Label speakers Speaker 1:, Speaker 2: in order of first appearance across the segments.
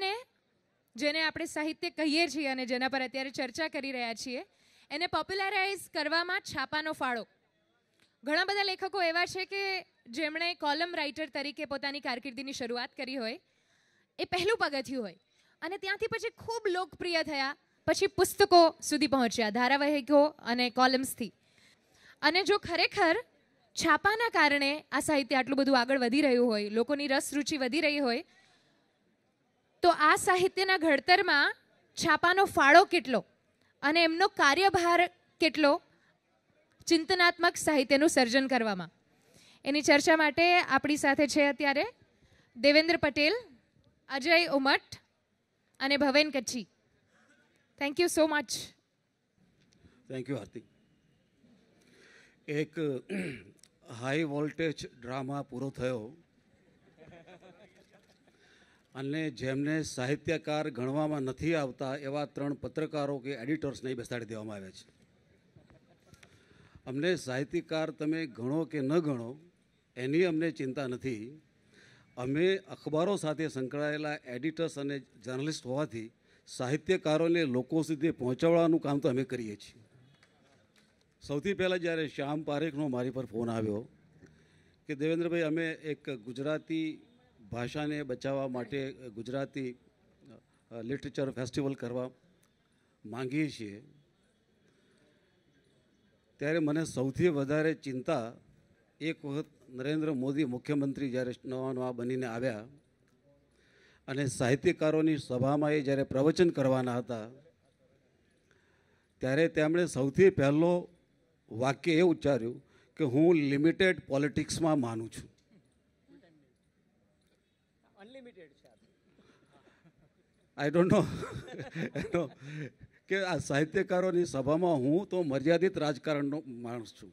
Speaker 1: કવિતાને જેને આપણે સાહિત્ય કહીએ છીએ અને જેના પર અત્યારે ચર્ચા કરી રહ્યા છીએ એને પોપ્યુલરાઇઝ કરવામાં છાપાનો ફાળો ઘણા બધા લેખકો એવા છે કે જેમણે કોલમ રાઇટર તરીકે પોતાની કારકિર્દીની શરૂઆત કરી હોય એ પહેલું પગથિયું હોય અને ત્યાંથી પછી ખૂબ લોકપ્રિય થયા પછી પુસ્તકો સુધી પહોંચ્યા ધારાવાહિકો અને કોલમ્સથી અને જો ખરેખર છાપાના કારણે આ સાહિત્ય આટલું બધું આગળ વધી રહ્યું હોય લોકોની રસ રુચિ વધી રહી હોય તો આ સાહિત્યના ઘડતરમાં છાપાનો ફાળો કેટલો અને એમનો કાર્યભાર કેટલો ચિંતનાત્મક સાહિત્યનું સર્જન કરવામાં એની ચર્ચા માટે આપણી સાથે છે અત્યારે દેવેન્દ્ર પટેલ અજય ઉમટ અને Bhaven Kachchhi thank you so much
Speaker 2: thank you Hardik એક હાઈ વોલ્ટેજ ડ્રામા પૂરો થયો અને જેમને સાહિત્યકાર ગણવામાં નથી આવતા એવા ત્રણ પત્રકારો કે એડિટર્સને બેસાડી દેવામાં આવ્યા છે અમને સાહિત્યકાર તમે ગણો કે ન ગણો એની અમને ચિંતા નથી અમે અખબારો સાથે સંકળાયેલા એડિટર્સ અને જર્નલિસ્ટ હોવાથી સાહિત્યકારોને લોકો સુધી પહોંચાડવાનું કામ તો અમે કરીએ છીએ સૌથી પહેલાં જ્યારે શ્યામ પારેખનો મારી પર ફોન આવ્યો કે દેવેન્દ્રભાઈ અમે એક ગુજરાતી ભાષાને બચાવવા માટે ગુજરાતી લિટરેચર ફેસ્ટિવલ કરવા માંગીએ છીએ ત્યારે મને સૌથી વધારે ચિંતા એક વખત નરેન્દ્ર મોદી મુખ્યમંત્રી જ્યારે નવા નવા બનીને આવ્યા અને સાહિત્યકારોની સભામાં એ જ્યારે પ્રવચન કરવાના હતા ત્યારે તેમણે સૌથી પહેલો વાક્ય એ ઉચ્ચાર્યું કે હું લિમિટેડ પોલિટિક્સમાં માનું છું આઈ ડોન્ટ નો એનો કે આ સાહિત્યકારોની સભામાં હું તો મર્યાદિત રાજકારણનો માણસ છું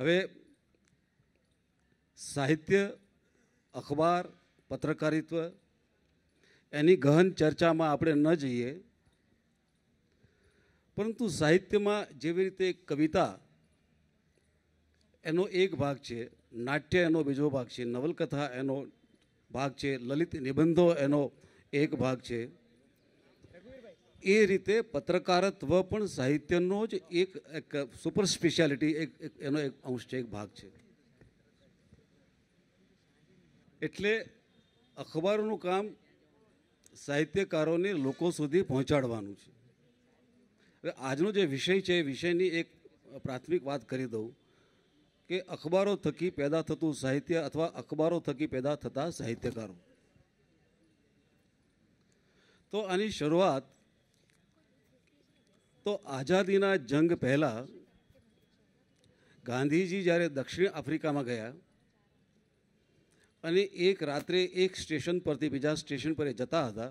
Speaker 2: હવે સાહિત્ય અખબાર પત્રકારિત્વ એની ગહન ચર્ચામાં આપણે ન જઈએ પરંતુ સાહિત્યમાં જેવી રીતે કવિતા એનો એક ભાગ છે નાટ્ય એનો બીજો ભાગ છે નવલકથા એનો ભાગ છે લલિત નિબંધો એનો એક ભાગ છે એ રીતે પત્રકારત્વ પણ સાહિત્યનો જ એક સુપર સ્પેશિયાલિટી એક એનો એક અંશ છે એક ભાગ છે એટલે અખબારોનું કામ સાહિત્યકારોને લોકો સુધી પહોંચાડવાનું છે હવે આજનો જે વિષય છે એ વિષયની એક પ્રાથમિક વાત કરી દઉં કે અખબારો થકી પેદા થતું સાહિત્ય અથવા અખબારો થકી પેદા થતા સાહિત્યકારો તો આની શરૂઆત તો આઝાદીના જંગ પહેલાં ગાંધીજી જ્યારે દક્ષિણ આફ્રિકામાં ગયા અને એક રાત્રે એક સ્ટેશન પરથી બીજા સ્ટેશન પર જતા હતા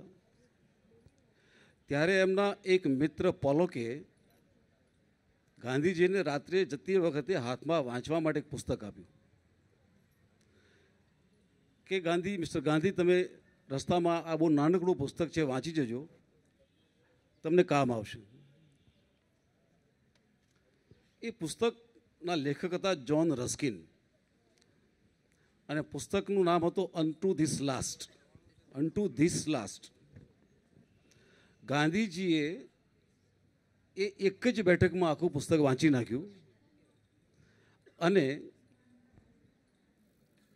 Speaker 2: ત્યારે એમના એક મિત્ર પોલોકે ગાંધીજીને રાત્રે જતી વખતે હાથમાં વાંચવા માટે એક પુસ્તક આપ્યું કે ગાંધી મિસ્ટર ગાંધી તમે રસ્તામાં આ બહુ નાનકડું પુસ્તક છે વાંચી જજો તમને કામ આવશે એ પુસ્તકના લેખક હતા જ્હોન રસ્કિન અને પુસ્તકનું નામ હતું unto this last unto this last ગાંધીજીએ એ એક જ બેઠકમાં આખું પુસ્તક વાંચી નાખ્યું અને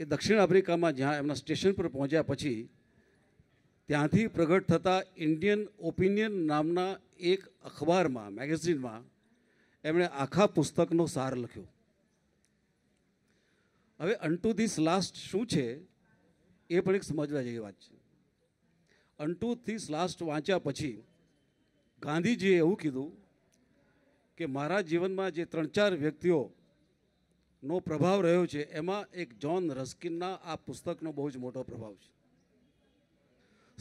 Speaker 2: એ દક્ષિણ આફ્રિકામાં જ્યાં એમના સ્ટેશન પર પહોંચ્યા પછી ત્યાંથી પ્રગટ થતા ઇન્ડિયન ઓપિનિયન નામના એક અખબારમાં મેગેઝિનમાં એમણે આખા પુસ્તકનો સાર લખ્યો હવે અંટુ ધીસ લાસ્ટ શું છે એ પણ એક સમજવા જેવી વાત છે અંટુ ધીસ લાસ્ટ વાંચ્યા પછી ગાંધીજીએ એવું કીધું કે મારા જીવનમાં જે ત્રણ ચાર વ્યક્તિઓનો પ્રભાવ રહ્યો છે એમાં એક જ્હોન રસ્કિનના આ પુસ્તકનો બહુ જ મોટો પ્રભાવ છે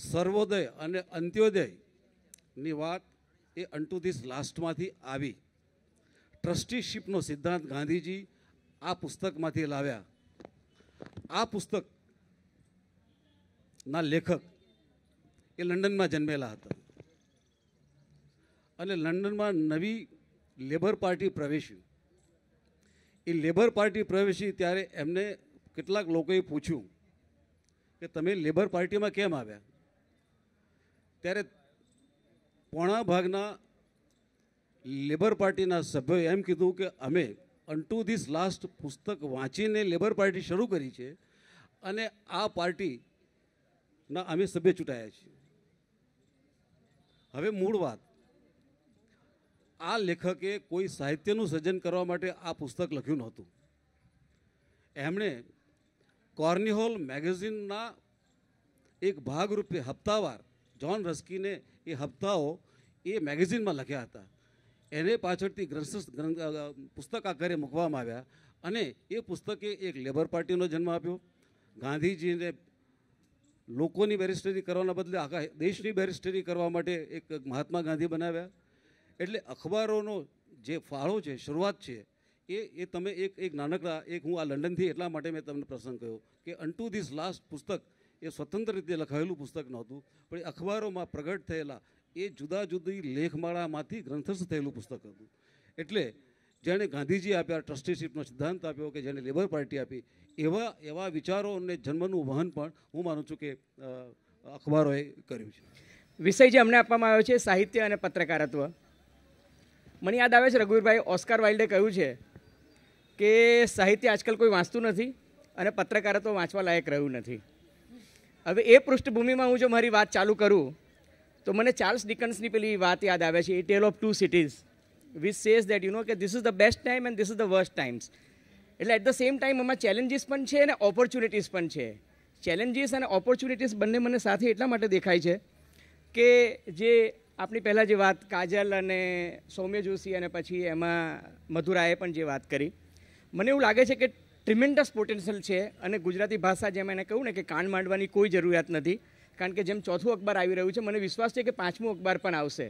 Speaker 2: સર્વોદય અને અંત્યોદયની વાત એ અંટુ ધીસ લાસ્ટમાંથી આવી ટ્રસ્ટીશીપનો સિદ્ધાંત ગાંધીજી આ પુસ્તકમાંથી લાવ્યા આ પુસ્તકના લેખક એ લંડનમાં જન્મેલા હતા અને લંડનમાં નવી લેબર પાર્ટી પ્રવેશી એ લેબર પાર્ટી પ્રવેશી ત્યારે એમને કેટલાક લોકોએ પૂછ્યું કે તમે લેબર પાર્ટીમાં કેમ આવ્યા ત્યારે પોણા ભાગના લેબર પાર્ટીના સભ્યોએ એમ કીધું કે અમે અનટુ ધીસ લાસ્ટ પુસ્તક વાંચીને લેબર પાર્ટી શરૂ કરી છે અને આ પાર્ટીના અમે સભ્ય ચૂંટાયા છીએ હવે મૂળ વાત આ લેખકે કોઈ સાહિત્યનું સર્જન કરવા માટે આ પુસ્તક લખ્યું નહોતું એમણે કોર્નિહોલ મેગેઝિનના એક ભાગરૂપે હપ્તાવાર જ્હોન રસ્કીને એ હપ્તાઓ એ મેગેઝિનમાં લખ્યા હતા એને પાછળથી ગ્રંથ પુસ્તક આકારે મૂકવામાં આવ્યા અને એ પુસ્તકે એક લેબર પાર્ટીનો જન્મ આપ્યો ગાંધીજીને લોકોની બેરિસ્ટરી કરવાના બદલે આખા દેશની બેરિસ્ટરી કરવા માટે એક મહાત્મા ગાંધી બનાવ્યા એટલે અખબારોનો જે ફાળો છે શરૂઆત છે એ એ તમે એક એક નાનકડા એક હું આ લંડનથી એટલા માટે મેં તમને પ્રસંગ કહ્યો કે અન ટુ ધીસ લાસ્ટ પુસ્તક એ સ્વતંત્ર રીતે લખાયેલું પુસ્તક નહોતું પણ એ અખબારોમાં પ્રગટ થયેલા એ જુદા જુદી લેખમાળામાંથી ગ્રંથસ્થ થયેલું પુસ્તક હતું એટલે જેણે ગાંધીજી આપ્યા ટ્રસ્ટીશીપનો સિદ્ધાંત આપ્યો કે જેણે લેબર પાર્ટી આપી એવા એવા વિચારો અને જન્મનું વહન પણ હું માનું છું કે અખબારોએ કર્યું છે વિષય જે અમને આપવામાં આવ્યો છે સાહિત્ય અને પત્રકારત્વ
Speaker 3: મને યાદ આવે છે રઘુવીરભાઈ ઓસ્કાર વાઇલ્ડે કહ્યું છે કે સાહિત્ય આજકાલ કોઈ વાંચતું નથી અને પત્રકારત્વ વાંચવા લાયક રહ્યું નથી હવે એ પૃષ્ઠભૂમિમાં હું જો મારી વાત ચાલુ કરું તો મને ચાર્લ્સ ડિકન્સની પેલી વાત યાદ આવે છે a tale of two cities which says that you know કે this is the best time and this is the worst times એટલે એટ ધ સેમ ટાઈમ એમાં ચેલેન્જીસ પણ છે અને ઓપોર્ચ્યુનિટીઝ પણ છે ચેલેન્જીસ અને ઓપોર્ચ્યુનિટીઝ બંને મને સાથે એટલા માટે દેખાય છે કે જે આપણી પહેલાં જે વાત કાજલ અને સૌમ્ય જોશી અને પછી એમાં મધુરાએ પણ જે વાત કરી મને એવું લાગે છે કે ટ્રિમેન્ડસ પોટેન્શિયલ છે અને ગુજરાતી ભાષા જેમ એને કહ્યું ને કે કાન માંડવાની કોઈ જરૂરિયાત નથી કારણ કે જેમ ચોથું અખબાર આવી રહ્યું છે મને વિશ્વાસ છે કે પાંચમું અખબાર પણ આવશે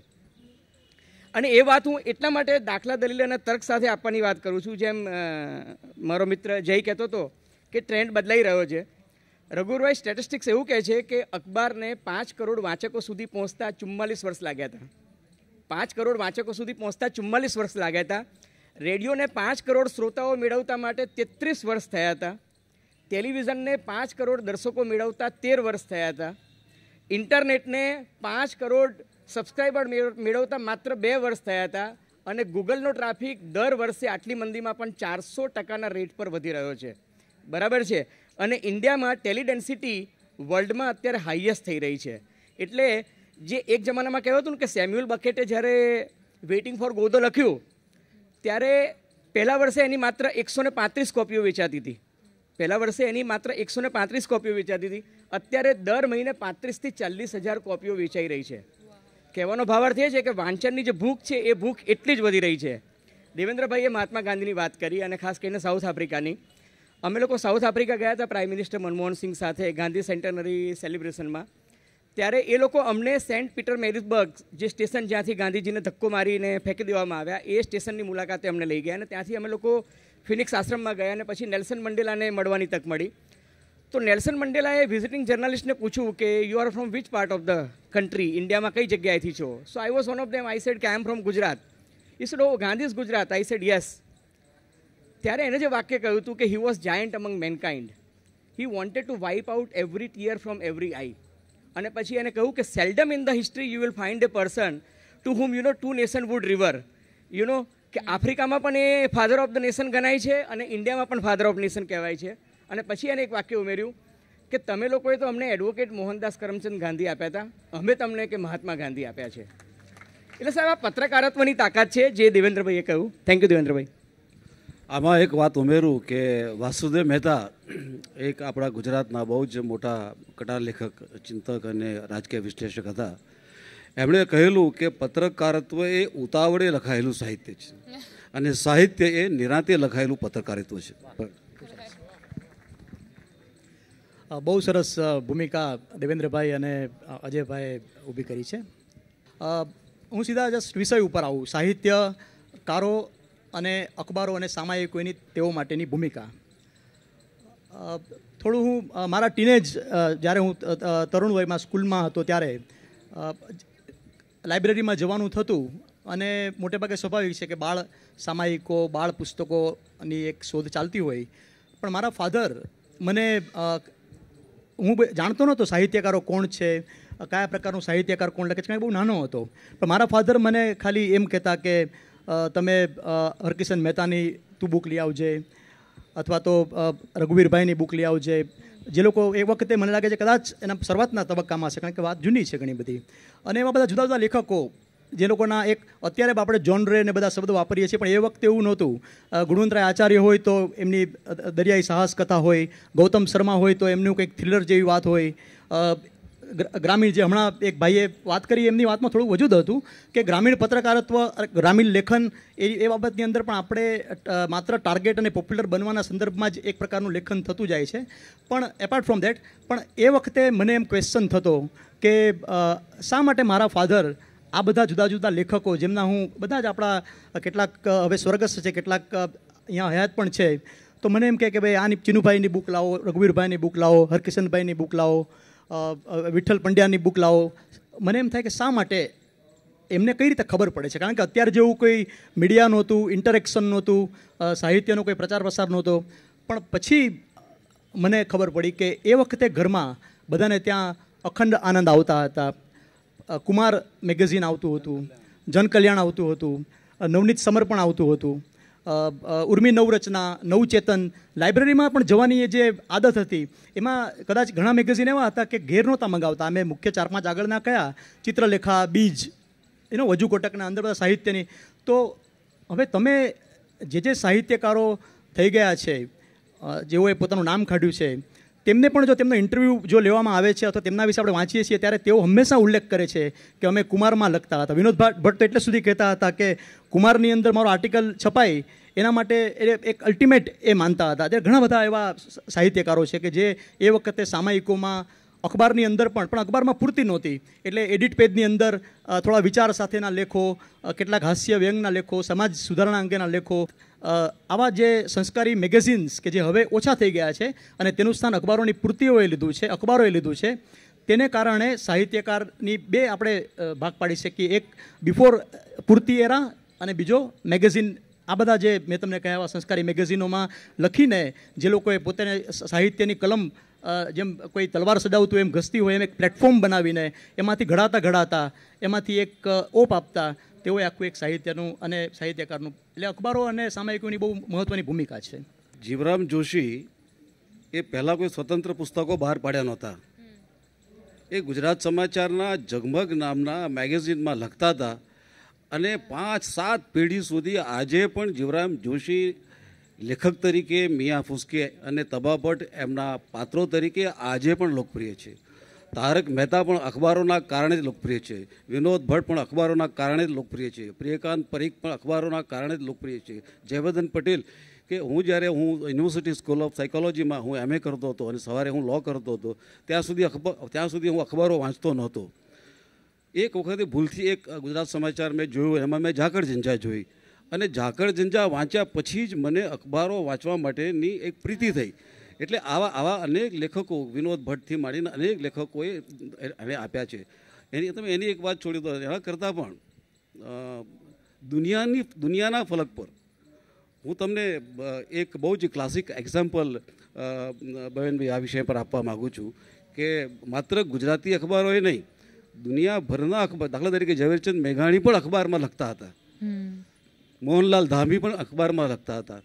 Speaker 3: અને એ વાત હું એટલા માટે દાખલા દલીલ અને તર્ક સાથે આપવાની વાત કરું છું જેમ મારો મિત્ર જય કહેતો હતો કે ટ્રેન્ડ બદલાઈ રહ્યો છે રઘુરભાઈ સ્ટેટિસ્ટિક્સ એવું કહે છે કે અખબારને પાંચ કરોડ વાંચકો સુધી પહોંચતા ચુમ્માલીસ વર્ષ લાગ્યા હતા પાંચ કરોડ વાંચકો સુધી પહોંચતા ચુમ્માલીસ વર્ષ લાગ્યા હતા રેડિયોને પાંચ કરોડ શ્રોતાઓ મેળવતા માટે તેત્રીસ વર્ષ થયા હતા ટેલિવિઝનને પાંચ કરોડ દર્શકો મેળવતા તેર વર્ષ થયા હતા ઇન્ટરનેટને પાંચ કરોડ સબસ્ક્રાઈબર મેળવતા માત્ર બે વર્ષ થયા હતા અને ગૂગલનો ટ્રાફિક દર વર્ષે આટલી મંદીમાં પણ ચારસો ટકાના રેટ પર વધી રહ્યો છે બરાબર છે અને ઇન્ડિયામાં ટેલિડેન્સિટી વર્લ્ડમાં અત્યારે હાઈએસ્ટ થઈ રહી છે એટલે જે એક જમાનામાં કહેવાતું ને કે સેમ્યુઅલ બકેટે જ્યારે વેઇટિંગ ફોર ગોદો લખ્યું ત્યારે પહેલાં વર્ષે એની માત્ર એકસો ને પાંત્રીસ કોપીઓ વેચાતી હતી પહેલાં વર્ષે એની માત્ર એકસો ને પાંત્રીસ કોપીઓ વેચાતી હતી અત્યારે દર મહિને પાંત્રીસથી ચાલીસ હજાર કોપીઓ વેચાઈ રહી છે કહેવાનો ભાવાર્થ એ છે કે વાંચનની જે ભૂખ છે એ ભૂખ એટલી જ વધી રહી છે દેવેન્દ્રભાઈએ મહાત્મા ગાંધીની વાત કરી અને ખાસ કરીને સાઉથ આફ્રિકાની અમે લોકો સાઉથ આફ્રિકા ગયા હતા પ્રાઇમ મિનિસ્ટર મનમોહન સિંહ સાથે ગાંધી સેન્ટેનરી સેલિબ્રેશનમાં ત્યારે એ લોકો અમને સેન્ટ પીટર મેરિઝબર્ગ જે સ્ટેશન જ્યાંથી ગાંધીજીને ધક્કો મારીને ફેંકી દેવામાં આવ્યા એ સ્ટેશનની મુલાકાતે અમને લઈ ગયા અને ત્યાંથી અમે લોકો ફિનિક્સ આશ્રમમાં ગયા અને પછી નેલ્સન મંડેલાને મળવાની તક મળી તો નેલ્સન મંડેલાએ વિઝિટિંગ જર્નલિસ્ટને પૂછ્યું કે you are from which part of the country ઇન્ડિયામાં કઈ જગ્યાએથી છો so I was one of them I said કે I am from Gujarat he said Gandhi's Gujarat I said yes ત્યારે એને જે વાક્ય કહ્યું હતું કે he was giant among mankind he wanted to wipe out every tear from every eye અને પછી એને કહ્યું કે seldom in the history you will find A person to whom you know to nation would revere you know કે આફ્રિકામાં પણ એ father of the nation ગણાય છે અને ઇન્ડિયામાં પણ ફાધર ઓફ નેશન કહેવાય છે અને પછી એને એક વાક્ય ઉમેર્યું કે તમે લોકોએ તો અમને એડવોકેટ મોહનદાસ કરમચંદ ગાંધી આપ્યા હતા અમે તમને કે મહાત્મા ગાંધી આપ્યા છે એટલે સાહેબ આ પત્રકારત્વની તાકાત છે જે દેવેન્દ્રભાઈએ કહ્યું
Speaker 2: થેન્ક યુ દેવેન્દ્રભાઈ આમાં એક વાત ઉમેરું કે વાસુદેવ મહેતા એક આપણા ગુજરાતના બહુ જ મોટા કટાર લેખક ચિંતક અને રાજકીય વિશ્લેષક હતા એમણે કહેલું કે પત્રકારત્વ એ ઉતાવળે લખાયેલું સાહિત્ય છે અને સાહિત્ય એ નિરાંતે લખાયેલું પત્રકારિત્વ છે
Speaker 4: બહુ સરસ ભૂમિકા દેવેન્દ્રભાઈ અને અજયભાઈ ઊભી કરી છે હું સીધા જસ્ટ વિષય ઉપર આવું સાહિત્યકારો અને અખબારો અને સામાયિકોની તેઓ માટેની ભૂમિકા થોડું હું મારા ટીનેજ જ્યારે હું તરુણ વયમાં સ્કૂલમાં હતો ત્યારે લાઇબ્રેરીમાં જવાનું થતું અને મોટેભાગે સ્વાભાવિક છે કે બાળ સામાયિકો બાળ પુસ્તકોની એક શોધ ચાલતી હોય પણ મારા ફાધર મને હું જાણતો નહોતો સાહિત્યકારો કોણ છે કયા પ્રકારનું સાહિત્યકાર કોણ લખે છે કાંઈ બહુ નાનો હતો પણ મારા ફાધર મને ખાલી એમ કહેતા કે તમે હરકિશન મહેતાની તું બુક લઈ આવજે અથવા તો રઘુવીરભાઈની બુક લઈ આવજે જે લોકો એ વખતે મને લાગે છે કદાચ એના શરૂઆતના તબક્કામાં છે કારણ કે વાત જૂની છે ઘણી બધી અને એમાં બધા જુદા જુદા લેખકો જે લોકોના એક અત્યારે આપણે જોનરે ને બધા શબ્દો વાપરીએ છીએ પણ એ વખતે એવું નહોતું ગુણવંતરાય આચાર્ય હોય તો એમની દરિયાઈ સાહસ કથા હોય ગૌતમ શર્મા હોય તો એમનું કંઈક થ્રિલર જેવી વાત હોય ગ્રામીણ જે હમણાં એક ભાઈએ વાત કરી એમની વાતમાં થોડું વજૂદ હતું કે ગ્રામીણ પત્રકારત્વ ગ્રામીણ લેખન એ એ બાબતની અંદર પણ આપણે માત્ર ટાર્ગેટ અને પોપ્યુલર બનવાના સંદર્ભમાં જ એક પ્રકારનું લેખન થતું જાય છે પણ એપાર્ટ ફ્રોમ દેટ પણ એ વખતે મને એમ ક્વેશ્ચન થતો કે શા માટે મારા ફાધર આ બધા જુદા જુદા લેખકો જેમના હું બધા જ આપણા કેટલાક હવે સ્વર્ગસ્થ છે કેટલાક અહીંયા હયાત પણ છે તો મને એમ કહે કે ભાઈ આની ચિનુભાઈની બુક લાવો રઘુવીરભાઈની બુક લાવો હરકિશનભાઈની બુક લાવો વિઠ્ઠલ પંડ્યાની બુક લાવો મને એમ થાય કે શા માટે એમને કઈ રીતે ખબર પડે છે કારણ કે અત્યારે જેવું કોઈ મીડિયા નહોતું ઇન્ટરેક્શન નહોતું સાહિત્યનો કોઈ પ્રચાર પ્રસાર નહોતો પણ પછી મને ખબર પડી કે એ વખતે ઘરમાં બધાને ત્યાં અખંડ આનંદ આવતા હતા કુમાર મેગેઝિન આવતું હતું જનકલ્યાણ આવતું હતું નવનીત સમર્પણ આવતું હતું ઉર્મી નવરચના નવચેતન લાઇબ્રેરીમાં પણ જવાની જે આદત હતી એમાં કદાચ ઘણા મેગેઝિન એવા હતા કે ઘેર નહોતા મંગાવતા અમે મુખ્ય ચાર પાંચ આગળના કયા ચિત્રલેખા બીજ એનો વજુ કોટકના અંદર બધા સાહિત્યની તો હવે તમે જે જે સાહિત્યકારો થઈ ગયા છે જેઓએ પોતાનું નામ કાઢ્યું છે તેમને પણ જો તેમનો ઇન્ટરવ્યૂ જો લેવામાં આવે છે અથવા તેમના વિશે આપણે વાંચીએ છીએ ત્યારે તેઓ હંમેશા ઉલ્લેખ કરે છે કે અમે કુમારમાં લખતા હતા વિનોદ ભટ્ટ એટલે સુધી કહેતા હતા કે કુમારની અંદર મારો આર્ટિકલ છપાય એના માટે એ એક અલ્ટિમેટ એ માનતા હતા ત્યારે ઘણા બધા એવા સાહિત્યકારો છે કે જે એ વખતે સામાયિકોમાં અખબારની અંદર પણ પણ અખબારમાં પૂરતી નહોતી એટલે એડિટ પેજની અંદર થોડા વિચાર સાથેના લેખો કેટલાક હાસ્ય વ્યંગના લેખો સમાજ સુધારણા અંગેના લેખો આવા જે સંસ્કારી મેગેઝિન્સ કે જે હવે ઓછા થઈ ગયા છે અને તેનું સ્થાન અખબારોની પૂર્તિઓએ લીધું છે અખબારોએ લીધું છે તેને કારણે સાહિત્યકારની બે આપણે ભાગ પાડી શકીએ એક બિફોર પૂર્તિ એરા અને બીજો મેગેઝિન આ બધા જે મેં તમને કહ્યા સંસ્કારી મેગેઝિનોમાં લખીને જે લોકોએ પોતાને સાહિત્યની કલમ જેમ કોઈ તલવાર સજાવતું એમ ઘસતી હોય એમ એક પ્લેટફોર્મ બનાવીને એમાંથી ઘડાતા ઘડાતા એમાંથી એક ઓપ આપતા તેઓએ આખું એક સાહિત્યનું અને સાહિત્યકારનું એટલે અખબારો અને સામાયિકોની બહુ મહત્ત્વની ભૂમિકા છે જીવરામ જોશી
Speaker 2: એ પહેલાં કોઈ સ્વતંત્ર પુસ્તકો બહાર પાડ્યા નહોતા એ ગુજરાત સમાચારના ઝગમગ નામના મેગેઝિનમાં લખતા હતા અને પાંચ સાત પેઢી સુધી આજે પણ જીવરામ જોશી લેખક તરીકે મિયા ફુસ્કે અને તબા ભટ્ટ એમના પાત્રો તરીકે આજે પણ લોકપ્રિય છે તારક મહેતા પણ અખબારોના કારણે જ લોકપ્રિય છે વિનોદ ભટ્ટ પણ અખબારોના કારણે જ લોકપ્રિય છે પ્રિયકાંત પરીખ પણ અખબારોના કારણે જ લોકપ્રિય છે જયવર્ધન પટેલ કે હું જ્યારે હું યુનિવર્સિટી સ્કૂલ ઓફ સાયકોલોજીમાં હું એમએ કરતો હતો અને સવારે હું લો કરતો હતો ત્યાં સુધી અખબાર ત્યાં સુધી હું અખબારો વાંચતો નહોતો એક વખતે ભૂલથી એક ગુજરાત સમાચાર મેં જોયું એમાં મેં ઝાકળ ઝંઝા જોઈ અને ઝાકળ ઝંઝા વાંચ્યા પછી જ મને અખબારો વાંચવા માટેની એક પ્રીતિ થઈ એટલે આવા આવા અનેક લેખકો વિનોદ ભટ્ટથી માંડીને અનેક લેખકોએ એને આપ્યા છે એની તમે એની એક વાત છોડી દો એના કરતાં પણ દુનિયાની દુનિયાના ફલક પર હું તમને એક બહુ જ ક્લાસિક એક્ઝામ્પલ બહેનભાઈ આ વિષય પર આપવા માગું છું કે માત્ર ગુજરાતી અખબારોએ નહીં દુનિયાભરના અખબાર દાખલા તરીકે ઝવેરચંદ મેઘાણી પણ અખબારમાં લખતા હતા મોહનલાલ ધામી પણ અખબારમાં લખતા હતા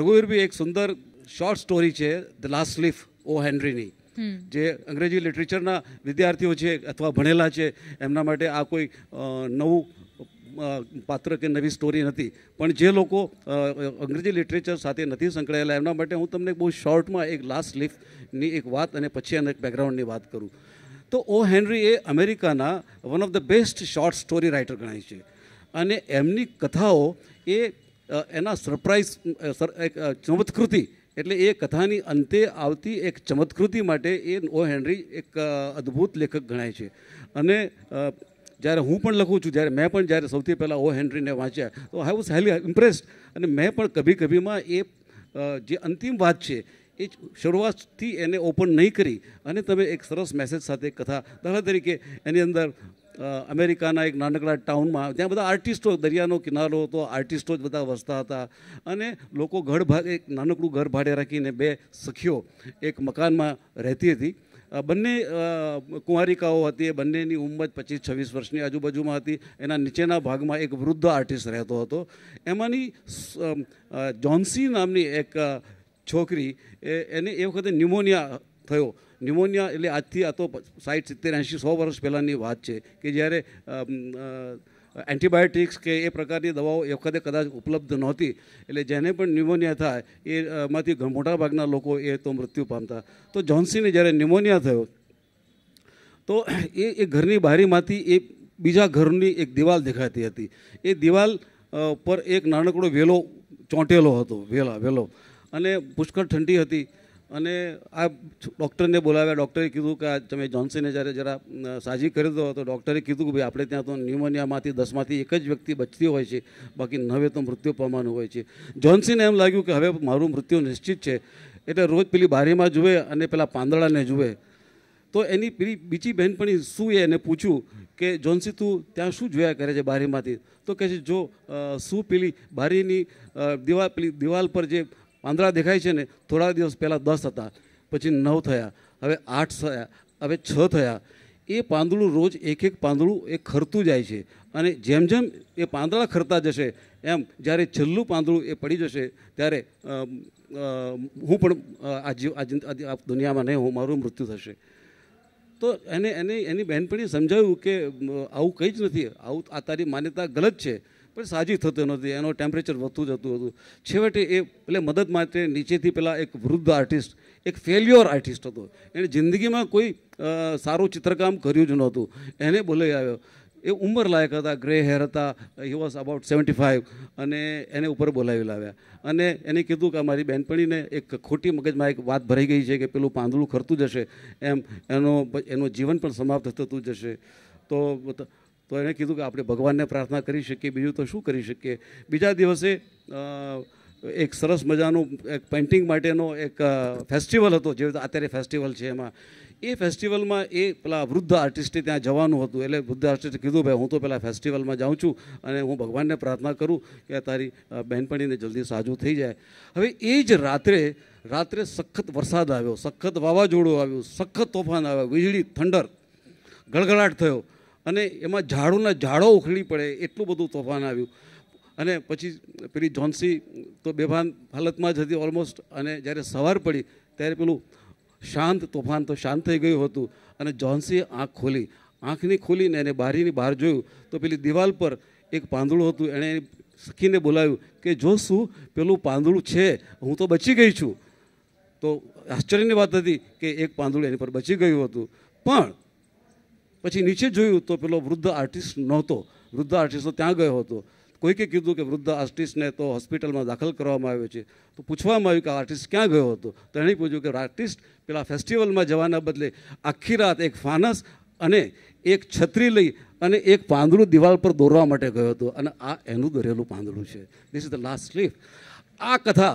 Speaker 2: રઘુવીરભાઈ એક સુંદર શોર્ટ સ્ટોરી છે ધ લાસ્ટ લીફ ઓ હેનરીની જે અંગ્રેજી લિટરેચરના વિદ્યાર્થીઓ છે અથવા ભણેલા છે એમના માટે આ કોઈ નવું પાત્ર કે નવી સ્ટોરી નથી પણ જે લોકો અંગ્રેજી લિટરેચર સાથે નથી સંકળાયેલા એમના માટે હું તમને બહુ શોર્ટમાં એક લાસ્ટ લીફની એક વાત અને પછી એના બેકગ્રાઉન્ડની વાત કરું તો ઓ હેનરી એ અમેરિકાના one of the best short story writer ગણાય છે અને એમની કથાઓ એ એના સરપ્રાઇઝ ચમત્કૃતિ એટલે એ કથાની અંતે આવતી એક ચમત્કૃતિ માટે એ ઓ હેનરી એક અદ્ભુત લેખક ગણાય છે અને જ્યારે હું પણ લખું છું જ્યારે મેં પણ જ્યારે સૌથી પહેલાં ઓ હેનરીને વાંચ્યા તો આઈ વોઝ હાઈલી ઇમ્પ્રેસ્ડ અને મેં પણ કભી કભીમાં એ જે અંતિમ વાત છે એ શરૂઆતથી એને ઓપન નહીં કરી અને તમે એક સરસ મેસેજ સાથે કથા દાખલા તરીકે એની અંદર અમેરિકાના એક નાનકડા ટાઉનમાં ત્યાં બધા આર્ટિસ્ટો દરિયાનો કિનારો હતો આર્ટિસ્ટો જ બધા વસતા હતા અને લોકો ઘર ભાડે એક નાનકડું ઘર ભાડે રાખીને બે સખીઓ એક મકાનમાં રહેતી હતી બંને કુંવારિકાઓ હતી એ બંનેની ઉંમર પચીસ છવ્વીસ વર્ષની આજુબાજુમાં હતી એના નીચેના ભાગમાં એક વૃદ્ધ આર્ટિસ્ટ રહેતો હતો એમાંની જોન્સી નામની એક છોકરી એને એ વખતે ન્યુમોનિયા થયો ન્યુમોનિયા એટલે આજથી આ તો સાઠ સિત્તેર એંશી સો વર્ષ પહેલાંની વાત છે કે જ્યારે એન્ટીબાયોટિક્સ કે એ પ્રકારની દવાઓ એ વખતે કદાચ ઉપલબ્ધ નહોતી એટલે જેને પણ ન્યુમોનિયા થાય એમાંથી મોટાભાગના લોકો એ તો મૃત્યુ પામતા તો જોન્સીને જ્યારે ન્યુમોનિયા થયો તો એ એ ઘરની બારીમાંથી એ બીજા ઘરની એક દિવાલ દેખાતી હતી એ દિવાલ પર એક નાનકડો વેલો ચોંટેલો હતો વેલા વેલો અને પુષ્કળ ઠંડી હતી અને આ ડૉક્ટરને બોલાવ્યા ડૉક્ટરે કીધું કે આ તમે જોન્સને જ્યારે જરા સાજી કરી દો તો ડૉક્ટરે કીધું કે ભાઈ આપણે ત્યાં તો ન્યુમોનિયામાંથી દસમાંથી એક જ વ્યક્તિ બચતી હોય છે બાકી નવે તો મૃત્યુ પામવાનું હોય છે જોન્સને એમ લાગ્યું કે હવે મારું મૃત્યુ નિશ્ચિત છે એટલે રોજ પેલી બારીમાં જુએ અને પેલા પાંદડાને જુએ તો એની પેલી બીજી બહેનપણી સુએ એને પૂછ્યું કે જોન્સી તું ત્યાં શું જોયા કરે છે બારીમાંથી તો કહે છે જો શું પેલી બારીની દિવાલ પેલી દિવાલ પર જે પાંદડા દેખાય છે ને થોડા દિવસ પહેલાં દસ હતા પછી નવ થયા હવે આઠ થયા હવે છ થયા એ પાંદડું રોજ એક એક પાંદડું એ ખરતું જાય છે અને જેમ જેમ એ પાંદડા ખરતા જશે એમ જ્યારે છેલ્લું પાંદડું એ પડી જશે ત્યારે હું પણ આ જીવ આ દુનિયામાં નહીં હું મારું મૃત્યુ થશે તો એને એને એની બહેનપણીએ સમજાવ્યું કે આવું કંઈ જ નથી આવું આ તારી માન્યતા ગલત છે પણ સાજી થતો નથી એનો ટેમ્પરેચર વધતું જતું હતું છેવટે એ એટલે મદદ માટે નીચેથી પેલા એક વૃદ્ધ આર્ટિસ્ટ એક ફેલ્યોર આર્ટિસ્ટ હતો એણે જિંદગીમાં કોઈ સારું ચિત્રકામ કર્યું જ નહોતું એને બોલાઈ આવ્યો એ ઉંમર લાયક હતા ગ્રે હેર હતા he was about seventy five અને એને ઉપર બોલાવી લાવ્યા અને એને કીધું કે મારી બહેનપણીને એક ખોટી મગજમાં એક વાત ભરાઈ ગઈ છે કે પેલું પાંદડું ખરતું જશે એમ એનો એનું જીવન પણ સમાપ્ત થતું જશે તો તો એણે કીધું કે આપણે ભગવાનને પ્રાર્થના કરી શકીએ બીજું તો શું કરી શકીએ બીજા દિવસે એક સરસ મજાનું એક પેઇન્ટિંગ માટેનો એક ફેસ્ટિવલ હતો જે અત્યારે ફેસ્ટિવલ છે એમાં એ ફેસ્ટિવલમાં એ પેલા વૃદ્ધ આર્ટિસ્ટે ત્યાં જવાનું હતું એટલે વૃદ્ધ આર્ટિસ્ટે કીધું ભાઈ હું તો પેલા ફેસ્ટિવલમાં જાઉં છું અને હું ભગવાનને પ્રાર્થના કરું કે તારી બહેનપણીને જલ્દી સાજું થઈ જાય હવે એ જ રાત્રે રાત્રે સખત વરસાદ આવ્યો સખત વાવાઝોડું આવ્યું સખત તોફાન આવ્યું વીજળી થંડર ગળગડાટ થયો અને એમાં ઝાડુના ઝાડો ઉખડી પડે એટલું બધું તોફાન આવ્યું અને પછી પેલી જોન્સી તો બેભાન હાલતમાં જ હતી ઓલમોસ્ટ અને જ્યારે સવાર પડી ત્યારે પેલું શાંત તોફાન તો શાંત થઈ ગયું હતું અને જોન્સીએ આંખ ખોલી આંખની ખોલીને એને બારીની બહાર જોયું તો પેલી દિવાલ પર એક પાંદડું હતું એણે સખીને બોલાવ્યું કે જો શું પેલું પાંદડું છે હું તો બચી ગઈ છું તો આશ્ચર્યની વાત હતી કે એક પાંદડું એની પર બચી ગયું હતું પણ પછી નીચે જોયું તો પેલો વૃદ્ધ આર્ટિસ્ટ નહોતો વૃદ્ધ આર્ટિસ્ટ ત્યાં ગયો હતો કોઈકે કીધું કે વૃદ્ધ આર્ટિસ્ટને તો હોસ્પિટલમાં દાખલ કરવામાં આવ્યો છે તો પૂછવામાં આવ્યું કે આર્ટિસ્ટ ક્યાં ગયો હતો તો એણે પૂછ્યું કે આર્ટિસ્ટ પેલા ફેસ્ટિવલમાં જવાના બદલે આખી રાત એક ફાનસ અને એક છત્રી લઈ અને એક પાંદડું દિવાલ પર દોરવા માટે ગયો હતો અને આ એનું દોરેલું પાંદડું છે this is the last leaf આ કથા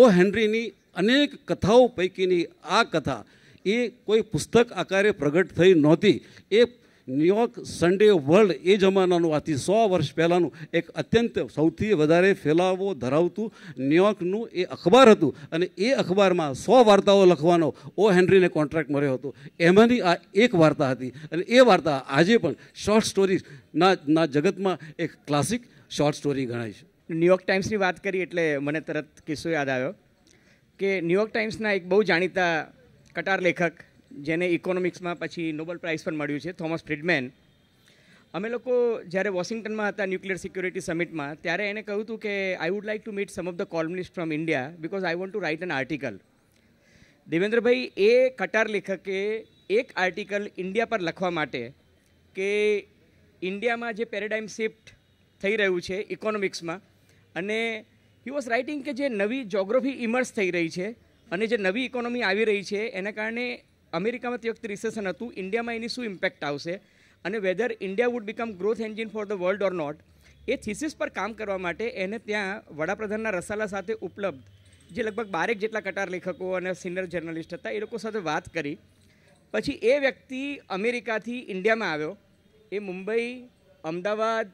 Speaker 2: ઓ હેનરીની અનેક કથાઓ પૈકીની આ કથા એ કોઈ પુસ્તક આકારે પ્રગટ થઈ નહોતી એ ન્યુયોર્ક સન્ડે વર્લ્ડ એ જમાનાનું આથી સો વર્ષ પહેલાંનું એક અત્યંત સૌથી વધારે ફેલાવો ધરાવતું ન્યુયોર્કનું એ અખબાર હતું અને એ અખબારમાં સો વાર્તાઓ લખવાનો ઓ હેનરીને કોન્ટ્રાક્ટ મળ્યો હતો એમાંની આ એક વાર્તા હતી અને એ વાર્તા આજે પણ શોર્ટ સ્ટોરીના ના જગતમાં એક ક્લાસિક શોર્ટ સ્ટોરી ગણાય છે ન્યુયોર્ક ટાઈમ્સની વાત કરી એટલે મને તરત કિસ્સો યાદ આવ્યો
Speaker 3: કે ન્યુયોર્ક ટાઈમ્સના એક બહુ જાણીતા કટાર લેખક જેને ઇકોનોમિક્સમાં પછી નોબલ પ્રાઇઝ પણ મળ્યું છે થોમસ ફ્રીડમેન અમે લોકો જ્યારે વોશિંગ્ટનમાં હતા ન્યુક્લિયર સિક્યોરિટી સમિટમાં ત્યારે એને કહ્યું હતું કે I would like to meet some of the columnist from India because I want to write an article દેવેન્દ્રભાઈ એ કટાર લેખકે એક આર્ટિકલ ઇન્ડિયા પર લખવા માટે કે ઇન્ડિયામાં જે પેરેડાઇમ શિફ્ટ થઈ રહ્યું છે ઇકોનોમિક્સમાં અને હી વોઝ રાઇટિંગ કે જે નવી જોગ્રાફી ઇમર્સ થઈ રહી છે અને જે નવી ઇકોનોમી આવી રહી છે એના કારણે અમેરિકામાં તે વખતે રિસેશન હતું ઇન્ડિયામાં એની શું ઇમ્પેક્ટ આવશે અને whether India would become growth engine for the world or not એ થિસિસ પર કામ કરવા માટે એને ત્યાં વડાપ્રધાનના રસાલા સાથે ઉપલબ્ધ જે લગભગ બારેક જેટલા કટાર લેખકો અને સિનિયર જર્નલિસ્ટ હતા એ લોકો સાથે વાત કરી પછી એ વ્યક્તિ અમેરિકાથી ઇન્ડિયામાં આવ્યો એ મુંબઈ અમદાવાદ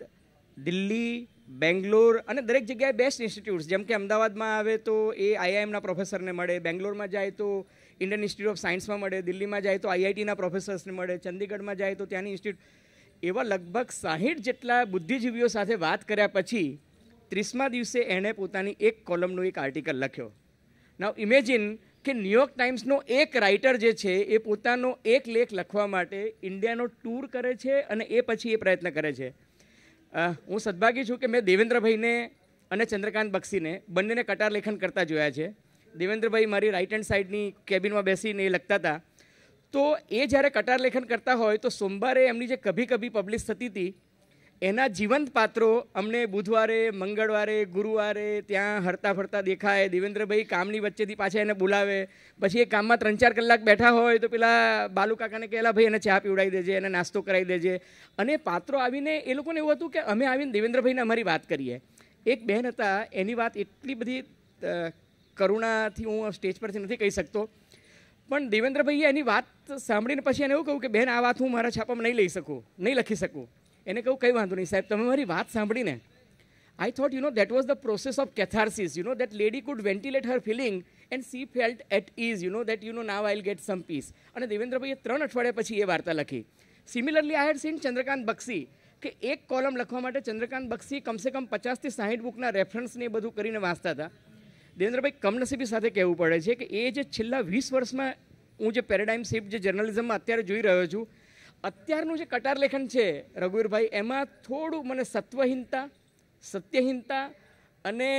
Speaker 3: દિલ્હી બેંગ્લોર અને દરેક જગ્યાએ બેસ્ટ ઇન્સ્ટિટ્યૂટ્સ જેમ કે અમદાવાદમાં આવે તો એ આઈઆઈએમના પ્રોફેસરને મળે બેંગ્લોરમાં જાય તો ઇન્ડિયન ઇન્સ્ટિટ્યૂટ ઓફ સાયન્સમાં મળે દિલ્હીમાં જાય તો આઈઆઈટીના પ્રોફેસર્સને મળે ચંદીગઢમાં જાય તો ત્યાંની ઇન્સ્ટિટ્યૂટ એવા લગભગ સાહીઠ જેટલા બુદ્ધિજીવીઓ સાથે વાત કર્યા પછી ત્રીસમા દિવસે એણે પોતાની એક કોલમનો એક આર્ટિકલ લખ્યો નાવ ઇમેજિન કે ન્યુયોર્ક ટાઈમ્સનો એક રાઇટર જે છે એ પોતાનો એક લેખ લખવા માટે ઇન્ડિયાનો ટૂર કરે છે અને એ પછી એ પ્રયત્ન કરે છે હું સદભાગી છું કે મેં દેવેન્દ્રભાઈને અને ચંદ્રકાંત બક્ષીને બંનેને કટાર લેખન કરતા જોયા છે દેવેન્દ્રભાઈ મારી રાઇટ હેન્ડ સાઈડની કેબિનમાં બેસીને એ લખતા હતા તો એ જ્યારે કટાર લેખન કરતા હોય તો સોમવારે એમની જે કભી કભી પબ્લિશ થતી હતી એના જીવંત પાત્રો અમને બુધવારે મંગળવારે ગુરુવારે ત્યાં હરતા ફરતા દેખાય દેવેન્દ્રભાઈ કામની વચ્ચેથી પાછા એને બોલાવે પછી એ કામમાં ત્રણ ચાર કલાક બેઠા હોય તો પેલા બાલુ કાકાને કહેલા ભાઈ એને ચા પીવડાવી દેજે એને નાસ્તો કરાવી દેજે અને પાત્રો આવીને એ લોકોને એવું હતું કે અમે આવીને દેવેન્દ્રભાઈને અમારી વાત કરીએ એક બહેન હતા એની વાત એટલી બધી કરુણાથી હું સ્ટેજ પરથી નથી કહી શકતો પણ દેવેન્દ્રભાઈએ એની વાત સાંભળીને પછી એને એવું કહ્યું કે બહેન આ વાત હું મારા છાપામાં નહીં લઈ શકું નહીં લખી શકું એને કહું કંઈ વાંધો નહીં સાહેબ તમે મારી વાત સાંભળીને I thought you know that was the process of catharsis you know that lady could ventilate her feeling and she felt at ease you know that you know now I'll get some peace અને દેવેન્દ્રભાઈએ ત્રણ અઠવાડિયા પછી એ વાર્તા લખી similarly I had seen Chandrakant Bakshi કે એક કોલમ લખવા માટે ચંદ્રકાંત બક્ષી કમસે કમ પચાસથી સાહીઠ બુકના રેફરન્સને બધું કરીને વાંચતા હતા દેવેન્દ્રભાઈ કમનસીબી સાથે કહેવું પડે છે કે એ જે છેલ્લા વીસ વર્ષમાં હું જે પેરાડાઇમ શિફ્ટ જે જર્નલિઝમમાં અત્યારે જોઈ રહ્યો છું અત્યારનું જે કટાર લેખન છે રઘુવીરભાઈ એમાં થોડું મને સત્વહીનતા સત્યહીનતા અને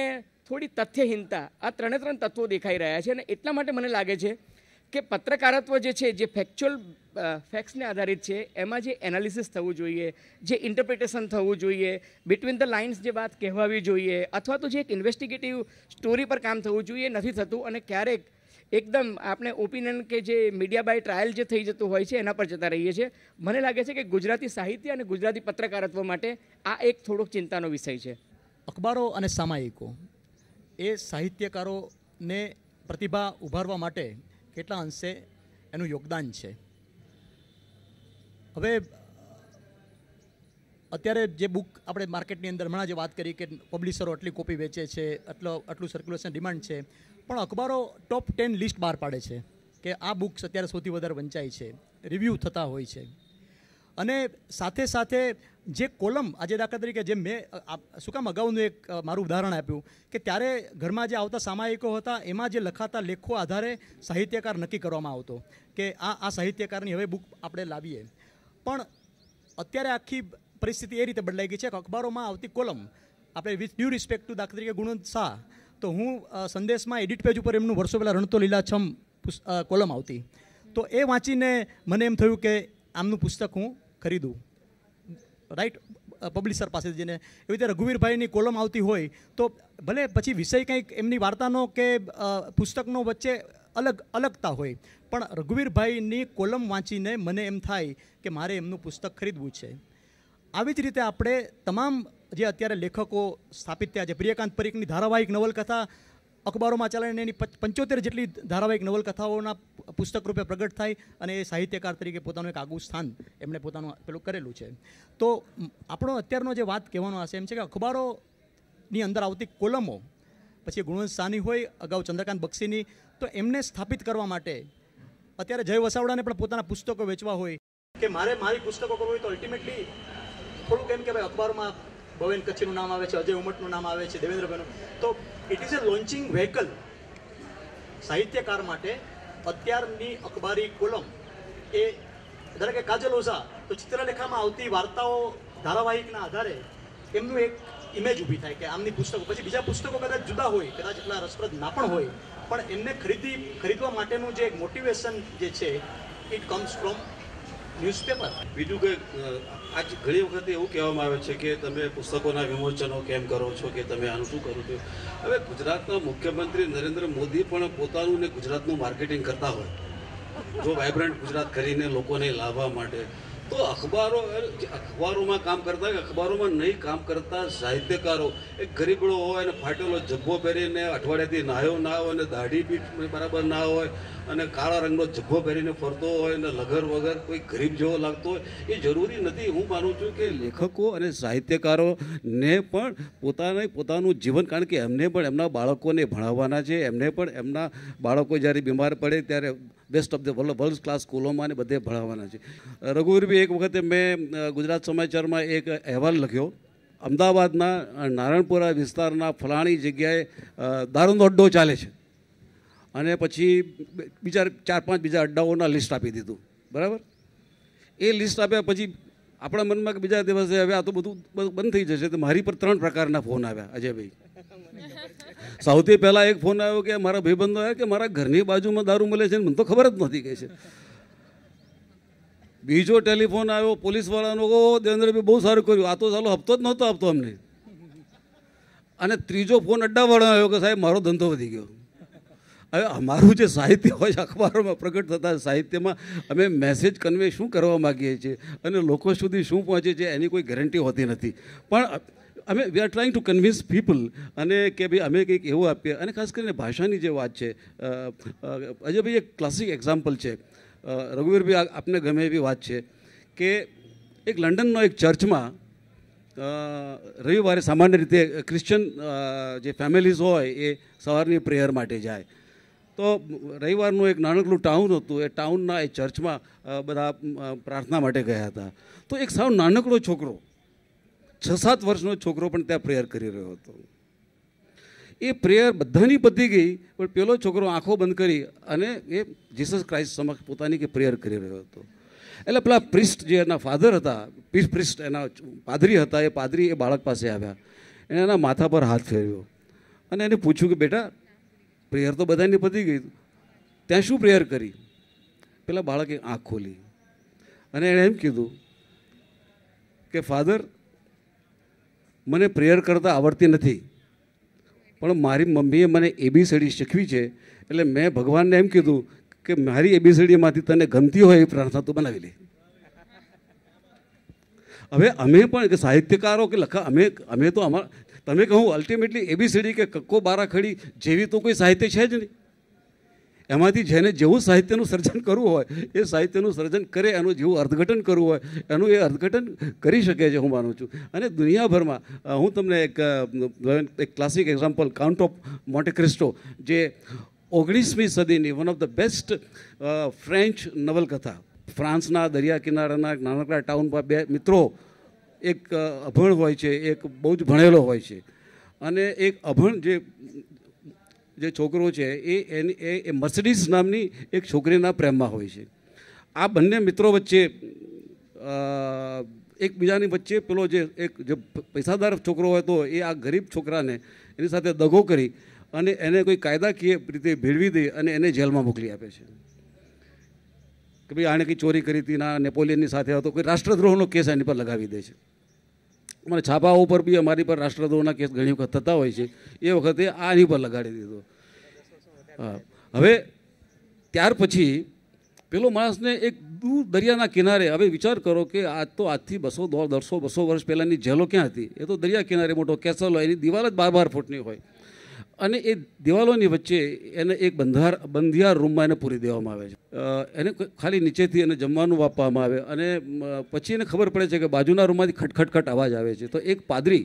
Speaker 3: થોડી તથ્યહીનતા આ ત્રણે ત્રણ તત્વો દેખાઈ રહ્યા છે અને એટલા માટે મને લાગે છે કે પત્રકારત્વ જે છે જે ફેક્ચ્યુઅલ ફેક્ટ્સને આધારિત છે એમાં જે એનાલિસિસ થવું જોઈએ જે ઇન્ટરપ્રિટેશન થવું જોઈએ બિટવીન ધ લાઇન્સ જે વાત કહેવાવી જોઈએ અથવા તો જે એક ઇન્વેસ્ટિગેટિવ સ્ટોરી પર કામ થવું જોઈએ નથી થતું અને ક્યારેક એકદમ આપણે ઓપિનિયન કે જે મીડિયા બાય ટ્રાયલ જે થઈ જતું હોય છે એના પર જતા રહીએ છીએ મને લાગે છે કે ગુજરાતી સાહિત્ય અને ગુજરાતી પત્રકારત્વ માટે આ એક થોડોક ચિંતાનો
Speaker 4: વિષય છે અખબારો અને સામાયિકો એ સાહિત્યકારોને પ્રતિભા ઉભારવા માટે કેટલા અંશે એનું યોગદાન છે હવે અત્યારે જે બુક આપણે માર્કેટની અંદર હમણાં જે વાત કરી કે પબ્લિશરો આટલી કોપી વેચે છે આટલો આટલું સર્ક્યુલેશન ડિમાન્ડ છે પણ અખબારો ટોપ ટેન લિસ્ટ બહાર પાડે છે કે આ બુક્સ અત્યારે સૌથી વધારે વંચાય છે રિવ્યૂ થતા હોય છે અને સાથે સાથે જે કોલમ આજે દાખલા તરીકે જે મેં શું કામ અગાઉનું એક મારું ઉદાહરણ આપ્યું કે ત્યારે ઘરમાં જે આવતા સામાયિકો હતા એમાં જે લખાતા લેખો આધારે સાહિત્યકાર નક્કી કરવામાં આવતો કે આ આ સાહિત્યકારની હવે બુક આપણે લાવીએ પણ અત્યારે આખી પરિસ્થિતિ એ રીતે બદલાઈ ગઈ છે કે અખબારોમાં આવતી કોલમ આપણે વિથ ડ્યુ રિસ્પેક્ટ ટુ દાખલા તરીકે ગુણવંત શાહ તો હું સંદેશમાં એડિટ પેજ ઉપર એમનું વર્ષો પહેલાં રણતો લીલાછમ કોલમ આવતી તો એ વાંચીને મને એમ થયું કે આમનું પુસ્તક હું ખરીદું રાઈટ પબ્લિશર પાસે જઈને એવી રીતે રઘુવીરભાઈની કોલમ આવતી હોય તો ભલે પછી વિષય કંઈક એમની વાર્તાનો કે પુસ્તકનો વચ્ચે અલગ અલગતા હોય પણ રઘુવીરભાઈની કોલમ વાંચીને મને એમ થાય કે મારે એમનું પુસ્તક ખરીદવું છે આવી જ રીતે આપણે તમામ જે અત્યારે લેખકો સ્થાપિત થયા છે પ્રિયકાંત પરીખની ધારાવાહિક નવલકથા અખબારોમાં ચાલે અને એની પંચોતેર જેટલી ધારાવાહિક નવલકથાઓના પુસ્તક રૂપે પ્રગટ થાય અને એ સાહિત્યકાર તરીકે પોતાનું એક આગવું સ્થાન એમણે પોતાનું પેલું કરેલું છે તો આપણો અત્યારનો જે વાત કહેવાનો હશે એમ છે કે અખબારોની અંદર આવતી કોલમો પછી ગુણવંત સાની હોય અગાઉ ચંદ્રકાંત બક્ષીની તો એમને સ્થાપિત કરવા માટે અત્યારે જય વસાવડાને પણ પોતાના પુસ્તકો વેચવા હોય કે મારે મારી પુસ્તકો કરવું હોય તો અલ્ટિમેટલી થોડુંક એમ કે ભાઈ અખબારમાં ભવેન કચ્છીનું નામ આવે છે અજય ઉમટનું નામ આવે છે દેવેન્દ્રભાઈનું તો it is a launching vehicle સાહિત્યકાર માટે અત્યારની અખબારી કોલમ એ ધારો કે કાજલ ઓઝા તો ચિત્રલેખામાં આવતી વાર્તાઓ ધારાવાહિકના આધારે એમનું એક ઇમેજ ઊભી થાય કે આમની પુસ્તકો પછી બીજા પુસ્તકો કદાચ જુદા હોય કદાચ એટલા રસપ્રદ ના પણ હોય પણ એમને ખરીદી ખરીદવા માટેનું જે એક મોટિવેશન જે છે ઇટ કમ્સ ફ્રોમ
Speaker 2: ન્યૂઝપેપર બીજું કે આજ ઘણી વખત એવું કહેવામાં આવે છે કે તમે પુસ્તકોના વિમોચનો કેમ કરો છો કે તમે આનું શું કરો છો હવે ગુજરાતના મુખ્યમંત્રી નરેન્દ્ર મોદી પણ પોતાનું ને ગુજરાતનું માર્કેટિંગ કરતા હોય જો વાઇબ્રન્ટ ગુજરાત કરીને લોકોને લાવવા માટે તો અખબારો અખબારોમાં કામ કરતા કે અખબારોમાં નહીં કામ કરતા સાહિત્યકારો એ ગરીબડો હોય અને ફાટેલો જબ્બો પહેરીને અઠવાડિયાથી નાહ્યો ના હોય અને દાઢી પીઠ બરાબર ના હોય અને કાળા રંગનો જબ્બો પહેરીને ફરતો હોય અને લગર વગર કોઈ ગરીબ જેવો લાગતો હોય એ જરૂરી નથી હું માનું છું કે લેખકો અને સાહિત્યકારોને પણ પોતાને પોતાનું જીવન કારણ કે એમને પણ એમના બાળકોને ભણાવવાના છે એમને પણ એમના બાળકો જ્યારે બીમાર પડે ત્યારે best of the world class સ્કૂલોમાં અને બધે ભણાવવાના છે રઘુવીરભાઈ એક વખતે મેં ગુજરાત સમાચારમાં એક અહેવાલ લખ્યો અમદાવાદના નારાયણપુરા વિસ્તારના ફલાણી જગ્યાએ દારૂનો અડ્ડો ચાલે છે અને પછી બીજા ચાર પાંચ બીજા અડ્ડાઓના લિસ્ટ આપી દીધું બરાબર એ લિસ્ટ આપ્યા પછી આપણા મનમાં કે બીજા દિવસે હવે આ તો બધું બંધ થઈ જશે તો મારી પર ત્રણ પ્રકારના ફોન આવ્યા અજયભાઈ સૌથી પહેલાં એક ફોન આવ્યો કે મારા ભાઈબંધો આવ્યા કે મારા ઘરની બાજુમાં દારૂ મળે છે મને તો ખબર જ નથી કહે છે બીજો ટેલિફોન આવ્યો પોલીસવાળાનો ઓ દેવેન્દ્રભાઈ બહુ સારું કર્યું આ તો ચાલો હપ્તો જ નહોતો આપતો અમને અને ત્રીજો ફોન અડ્ડાવાળો આવ્યો કે સાહેબ મારો ધંધો વધી ગયો હવે અમારું જે સાહિત્ય હોય છે અખબારોમાં પ્રગટ થતા સાહિત્યમાં અમે મેસેજ કન્વે શું કરવા માગીએ છીએ અને લોકો સુધી શું પહોંચે છે એની કોઈ ગેરંટી હોતી નથી પણ અમે we are trying to convince people અને કે ભાઈ અમે કંઈક એવું આપીએ અને ખાસ કરીને ભાષાની જે વાત છે ભાઈ એક ક્લાસિક એક્ઝામ્પલ છે રઘુવીરભાઈ આપને ગમે એવી વાત છે કે એક લંડનનો એક ચર્ચમાં રવિવારે સામાન્ય રીતે ક્રિશ્ચન જે ફેમિલીઝ હોય એ સવારની પ્રેયર માટે જાય તો રવિવારનું એક નાનકડું ટાઉન હતું એ ટાઉનના એ ચર્ચમાં બધા પ્રાર્થના માટે ગયા હતા તો એક સાવ નાનકડો છોકરો છ સાત વર્ષનો છોકરો પણ ત્યાં પ્રેયર કરી રહ્યો હતો એ પ્રેયર બધાની પતી ગઈ પણ પેલો છોકરો આંખો બંધ કરી અને એ જીસસ ક્રાઇસ્ટ સમક્ષ પોતાની કે પ્રેયર કરી રહ્યો હતો એટલે પેલા પ્રિસ્ટ જે એના ફાધર હતા પીસ પ્રિસ્ટ એના પાદરી હતા એ પાદરી એ બાળક પાસે આવ્યા એણે એના માથા પર હાથ ફેર્યો અને એને પૂછ્યું કે બેટા પ્રેયર તો બધાની પતી ગઈ ત્યાં શું પ્રેયર કરી પેલા બાળકે આંખ ખોલી અને એણે એમ કીધું કે ફાધર મને પ્રેયર કરતાં આવડતી નથી પણ મારી મમ્મીએ મને એબીસીડી શીખવી છે એટલે મેં ભગવાનને એમ કીધું કે મારી એબીસીડીમાંથી તને ગમતી હોય એ પ્રાર્થના તું બનાવી લે હવે અમે પણ કે સાહિત્યકારો કે લખા અમે અમે તો અમારા તમે કહું અલ્ટિમેટલી એબીસીડી કે કક્કો બારાખડી જેવી તો કોઈ સાહિત્ય છે જ નહીં એમાંથી જેને જેવું સાહિત્યનું સર્જન કરવું હોય એ સાહિત્યનું સર્જન કરે એનું જેવું અર્થઘટન કરવું હોય એનું એ અર્થઘટન કરી શકે છે હું માનું છું અને દુનિયાભરમાં હું તમને એક એક classic example count of Monte Cristo જે ઓગણીસમી સદીની one of the best French નવલકથા ફ્રાન્સના દરિયા કિનારાના નાનકડા ટાઉનમાં બે મિત્રો એક અભણ હોય છે એક બહુ જ ભણેલો હોય છે અને એક અભણ જે જે છોકરો છે એ એની એ મર્સિડીઝ નામની એક છોકરીના પ્રેમમાં હોય છે આ બંને મિત્રો વચ્ચે એકબીજાની વચ્ચે પેલો જે એક જે પૈસાદાર છોકરો હોય તો એ આ ગરીબ છોકરાને એની સાથે દગો કરી અને એને કોઈ કાયદાકીય રીતે ભેળવી દે અને એને જેલમાં મોકલી આપે છે કે ભાઈ આણે કંઈ ચોરી કરી હતી ના નેપોલિયનની સાથે હતો કોઈ રાષ્ટ્રદ્રોહનો કેસ એની પર લગાવી દે છે મને છાપાઓ ઉપર બી અમારી પર રાષ્ટ્રદ્રોહના કેસ ઘણી વખત થતા હોય છે એ વખતે આની પર લગાડી દીધો હવે ત્યાર પછી પેલો માણસને એક દૂર દરિયાના કિનારે હવે વિચાર કરો કે આજ તો આજથી બસો દોઢસો બસો વર્ષ પહેલાંની જેલો ક્યાં હતી એ તો દરિયા કિનારે મોટો કેસલ હોય એની દિવાલ જ બાર બાર ફૂટની હોય અને એ દિવાલોની વચ્ચે એને એક બંધાર બંધિયાર રૂમમાં એને પૂરી દેવામાં આવે છે એને ખાલી નીચેથી એને જમવાનું આપવામાં આવે અને પછી એને ખબર પડે છે કે બાજુના રૂમમાંથી ખટખટખટ અવાજ આવે છે તો એક પાદરી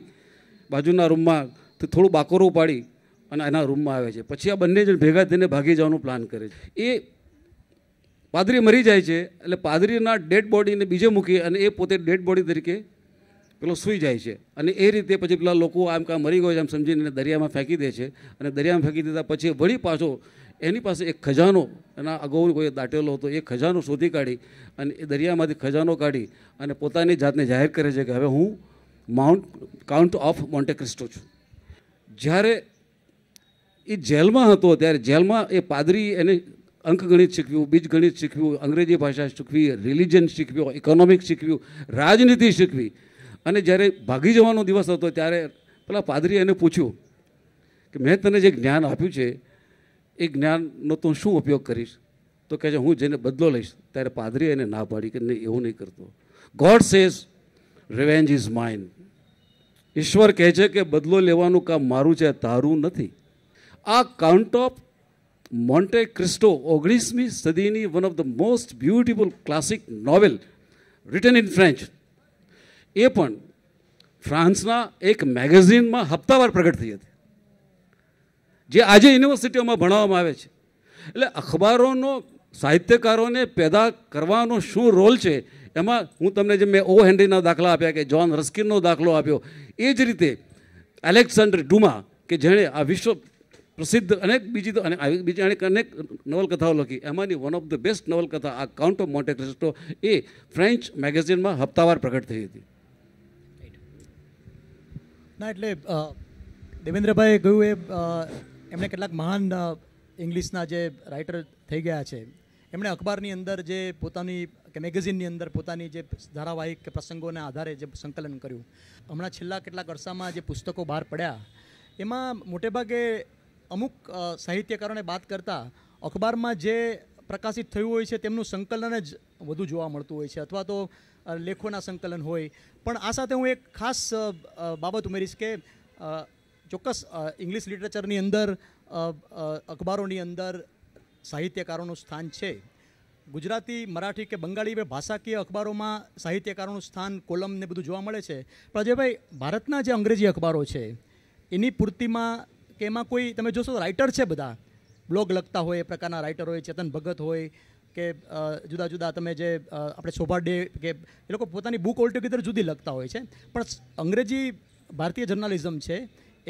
Speaker 2: બાજુના રૂમમાં તે થોડું બાકોરું પાડી અને એના રૂમમાં આવે છે પછી આ બંને જણ ભેગા થઈને ભાગી જવાનું પ્લાન કરે છે એ પાદરી મરી જાય છે એટલે પાદરીના ડેડ બોડીને બીજે મૂકી અને એ પોતે ડેડ બોડી તરીકે પેલો સૂઈ જાય છે અને એ રીતે પછી પેલા લોકો આમ કાં મરી ગયો છે એમ સમજીને દરિયામાં ફેંકી દે છે અને દરિયામાં ફેંકી દીધા પછી વળી પાછો એની પાસે એક ખજાનો એના અગાઉ કોઈ દાટેલો હતો એ ખજાનો શોધી કાઢી અને એ દરિયામાંથી ખજાનો કાઢી અને પોતાની જાતને જાહેર કરે છે કે હવે હું માઉન્ટ કાઉન્ટ ઓફ મોન્ટેક્રિસ્ટો છું જ્યારે એ જેલમાં હતો ત્યારે જેલમાં એ પાદરી એને અંકગણિત શીખવ્યું બીજગણિત શીખવ્યું અંગ્રેજી ભાષા શીખવી રિલિજન શીખવ્યો ઇકોનોમિક્સ શીખવ્યું રાજનીતિ શીખવી અને જ્યારે ભાગી જવાનો દિવસ હતો ત્યારે પેલા પાદરી એને પૂછ્યું કે મેં તને જે જ્ઞાન આપ્યું છે એ જ્ઞાનનો તું શું ઉપયોગ કરીશ તો કહે છે હું જેને બદલો લઈશ ત્યારે પાદરી એને ના પાડી કે નહીં એવું નહીં કરતો God says revenge is mine ઈશ્વર કહે છે કે બદલો લેવાનું કામ મારું છે તારું નથી આ કાઉન્ટ ઓફ મોન્ટે ક્રિસ્ટો ઓગણીસમી સદીની one of the most beautiful classic novel written in French એ પણ ફ્રાન્સના એક મેગેઝિનમાં હપ્તાવાર પ્રગટ થઈ હતી જે આજે યુનિવર્સિટીઓમાં ભણાવવામાં આવે છે એટલે અખબારોનો સાહિત્યકારોને પેદા કરવાનો શું રોલ છે એમાં હું તમને જે મેં ઓ હેનરીના દાખલા આપ્યા કે જોન રસ્કિનનો દાખલો આપ્યો એ જ રીતે એલેક્ઝાન્ડર ડુમા કે જેણે આ વિશ્વ પ્રસિદ્ધ અનેક બીજી તો અને બીજી અનેક અનેક નવલકથાઓ લખી એમાંની વન ઓફ ધ બેસ્ટ નવલકથા આ કાઉન્ટ ઓફ ક્રિસ્ટો એ ફ્રેન્ચ મેગેઝિનમાં હપ્તાવાર પ્રગટ થઈ હતી
Speaker 4: ના એટલે દેવેન્દ્રભાઈ કહ્યું એ એમણે કેટલાક મહાન ઇંગ્લિશના જે રાઇટર થઈ ગયા છે એમણે અખબારની અંદર જે પોતાની કે મેગેઝિનની અંદર પોતાની જે ધારાવાહિક કે પ્રસંગોના આધારે જે સંકલન કર્યું હમણાં છેલ્લા કેટલાક અરસામાં જે પુસ્તકો બહાર પડ્યા એમાં મોટેભાગે અમુક સાહિત્યકારોને બાદ કરતાં અખબારમાં જે પ્રકાશિત થયું હોય છે તેમનું સંકલન જ વધુ જોવા મળતું હોય છે અથવા તો લેખોના સંકલન હોય પણ આ સાથે હું એક ખાસ બાબત ઉમેરીશ કે ચોક્કસ ઇંગ્લિશ લિટરેચરની અંદર અખબારોની અંદર સાહિત્યકારોનું સ્થાન છે ગુજરાતી મરાઠી કે બંગાળી ભાષાકીય અખબારોમાં સાહિત્યકારોનું સ્થાન કોલમ ને બધું જોવા મળે છે પણ અજયભાઈ ભારતના જે અંગ્રેજી અખબારો છે એની પૂર્તિમાં કે એમાં કોઈ તમે જોશો રાઇટર છે બધા બ્લોગ લખતા હોય એ પ્રકારના રાઇટર હોય ચેતન ભગત હોય કે જુદા જુદા તમે જે આપણે શોભા ડે કે એ લોકો પોતાની બુક ઓલટુગેધર જુદી લખતા હોય છે પણ અંગ્રેજી ભારતીય જર્નાલિઝમ છે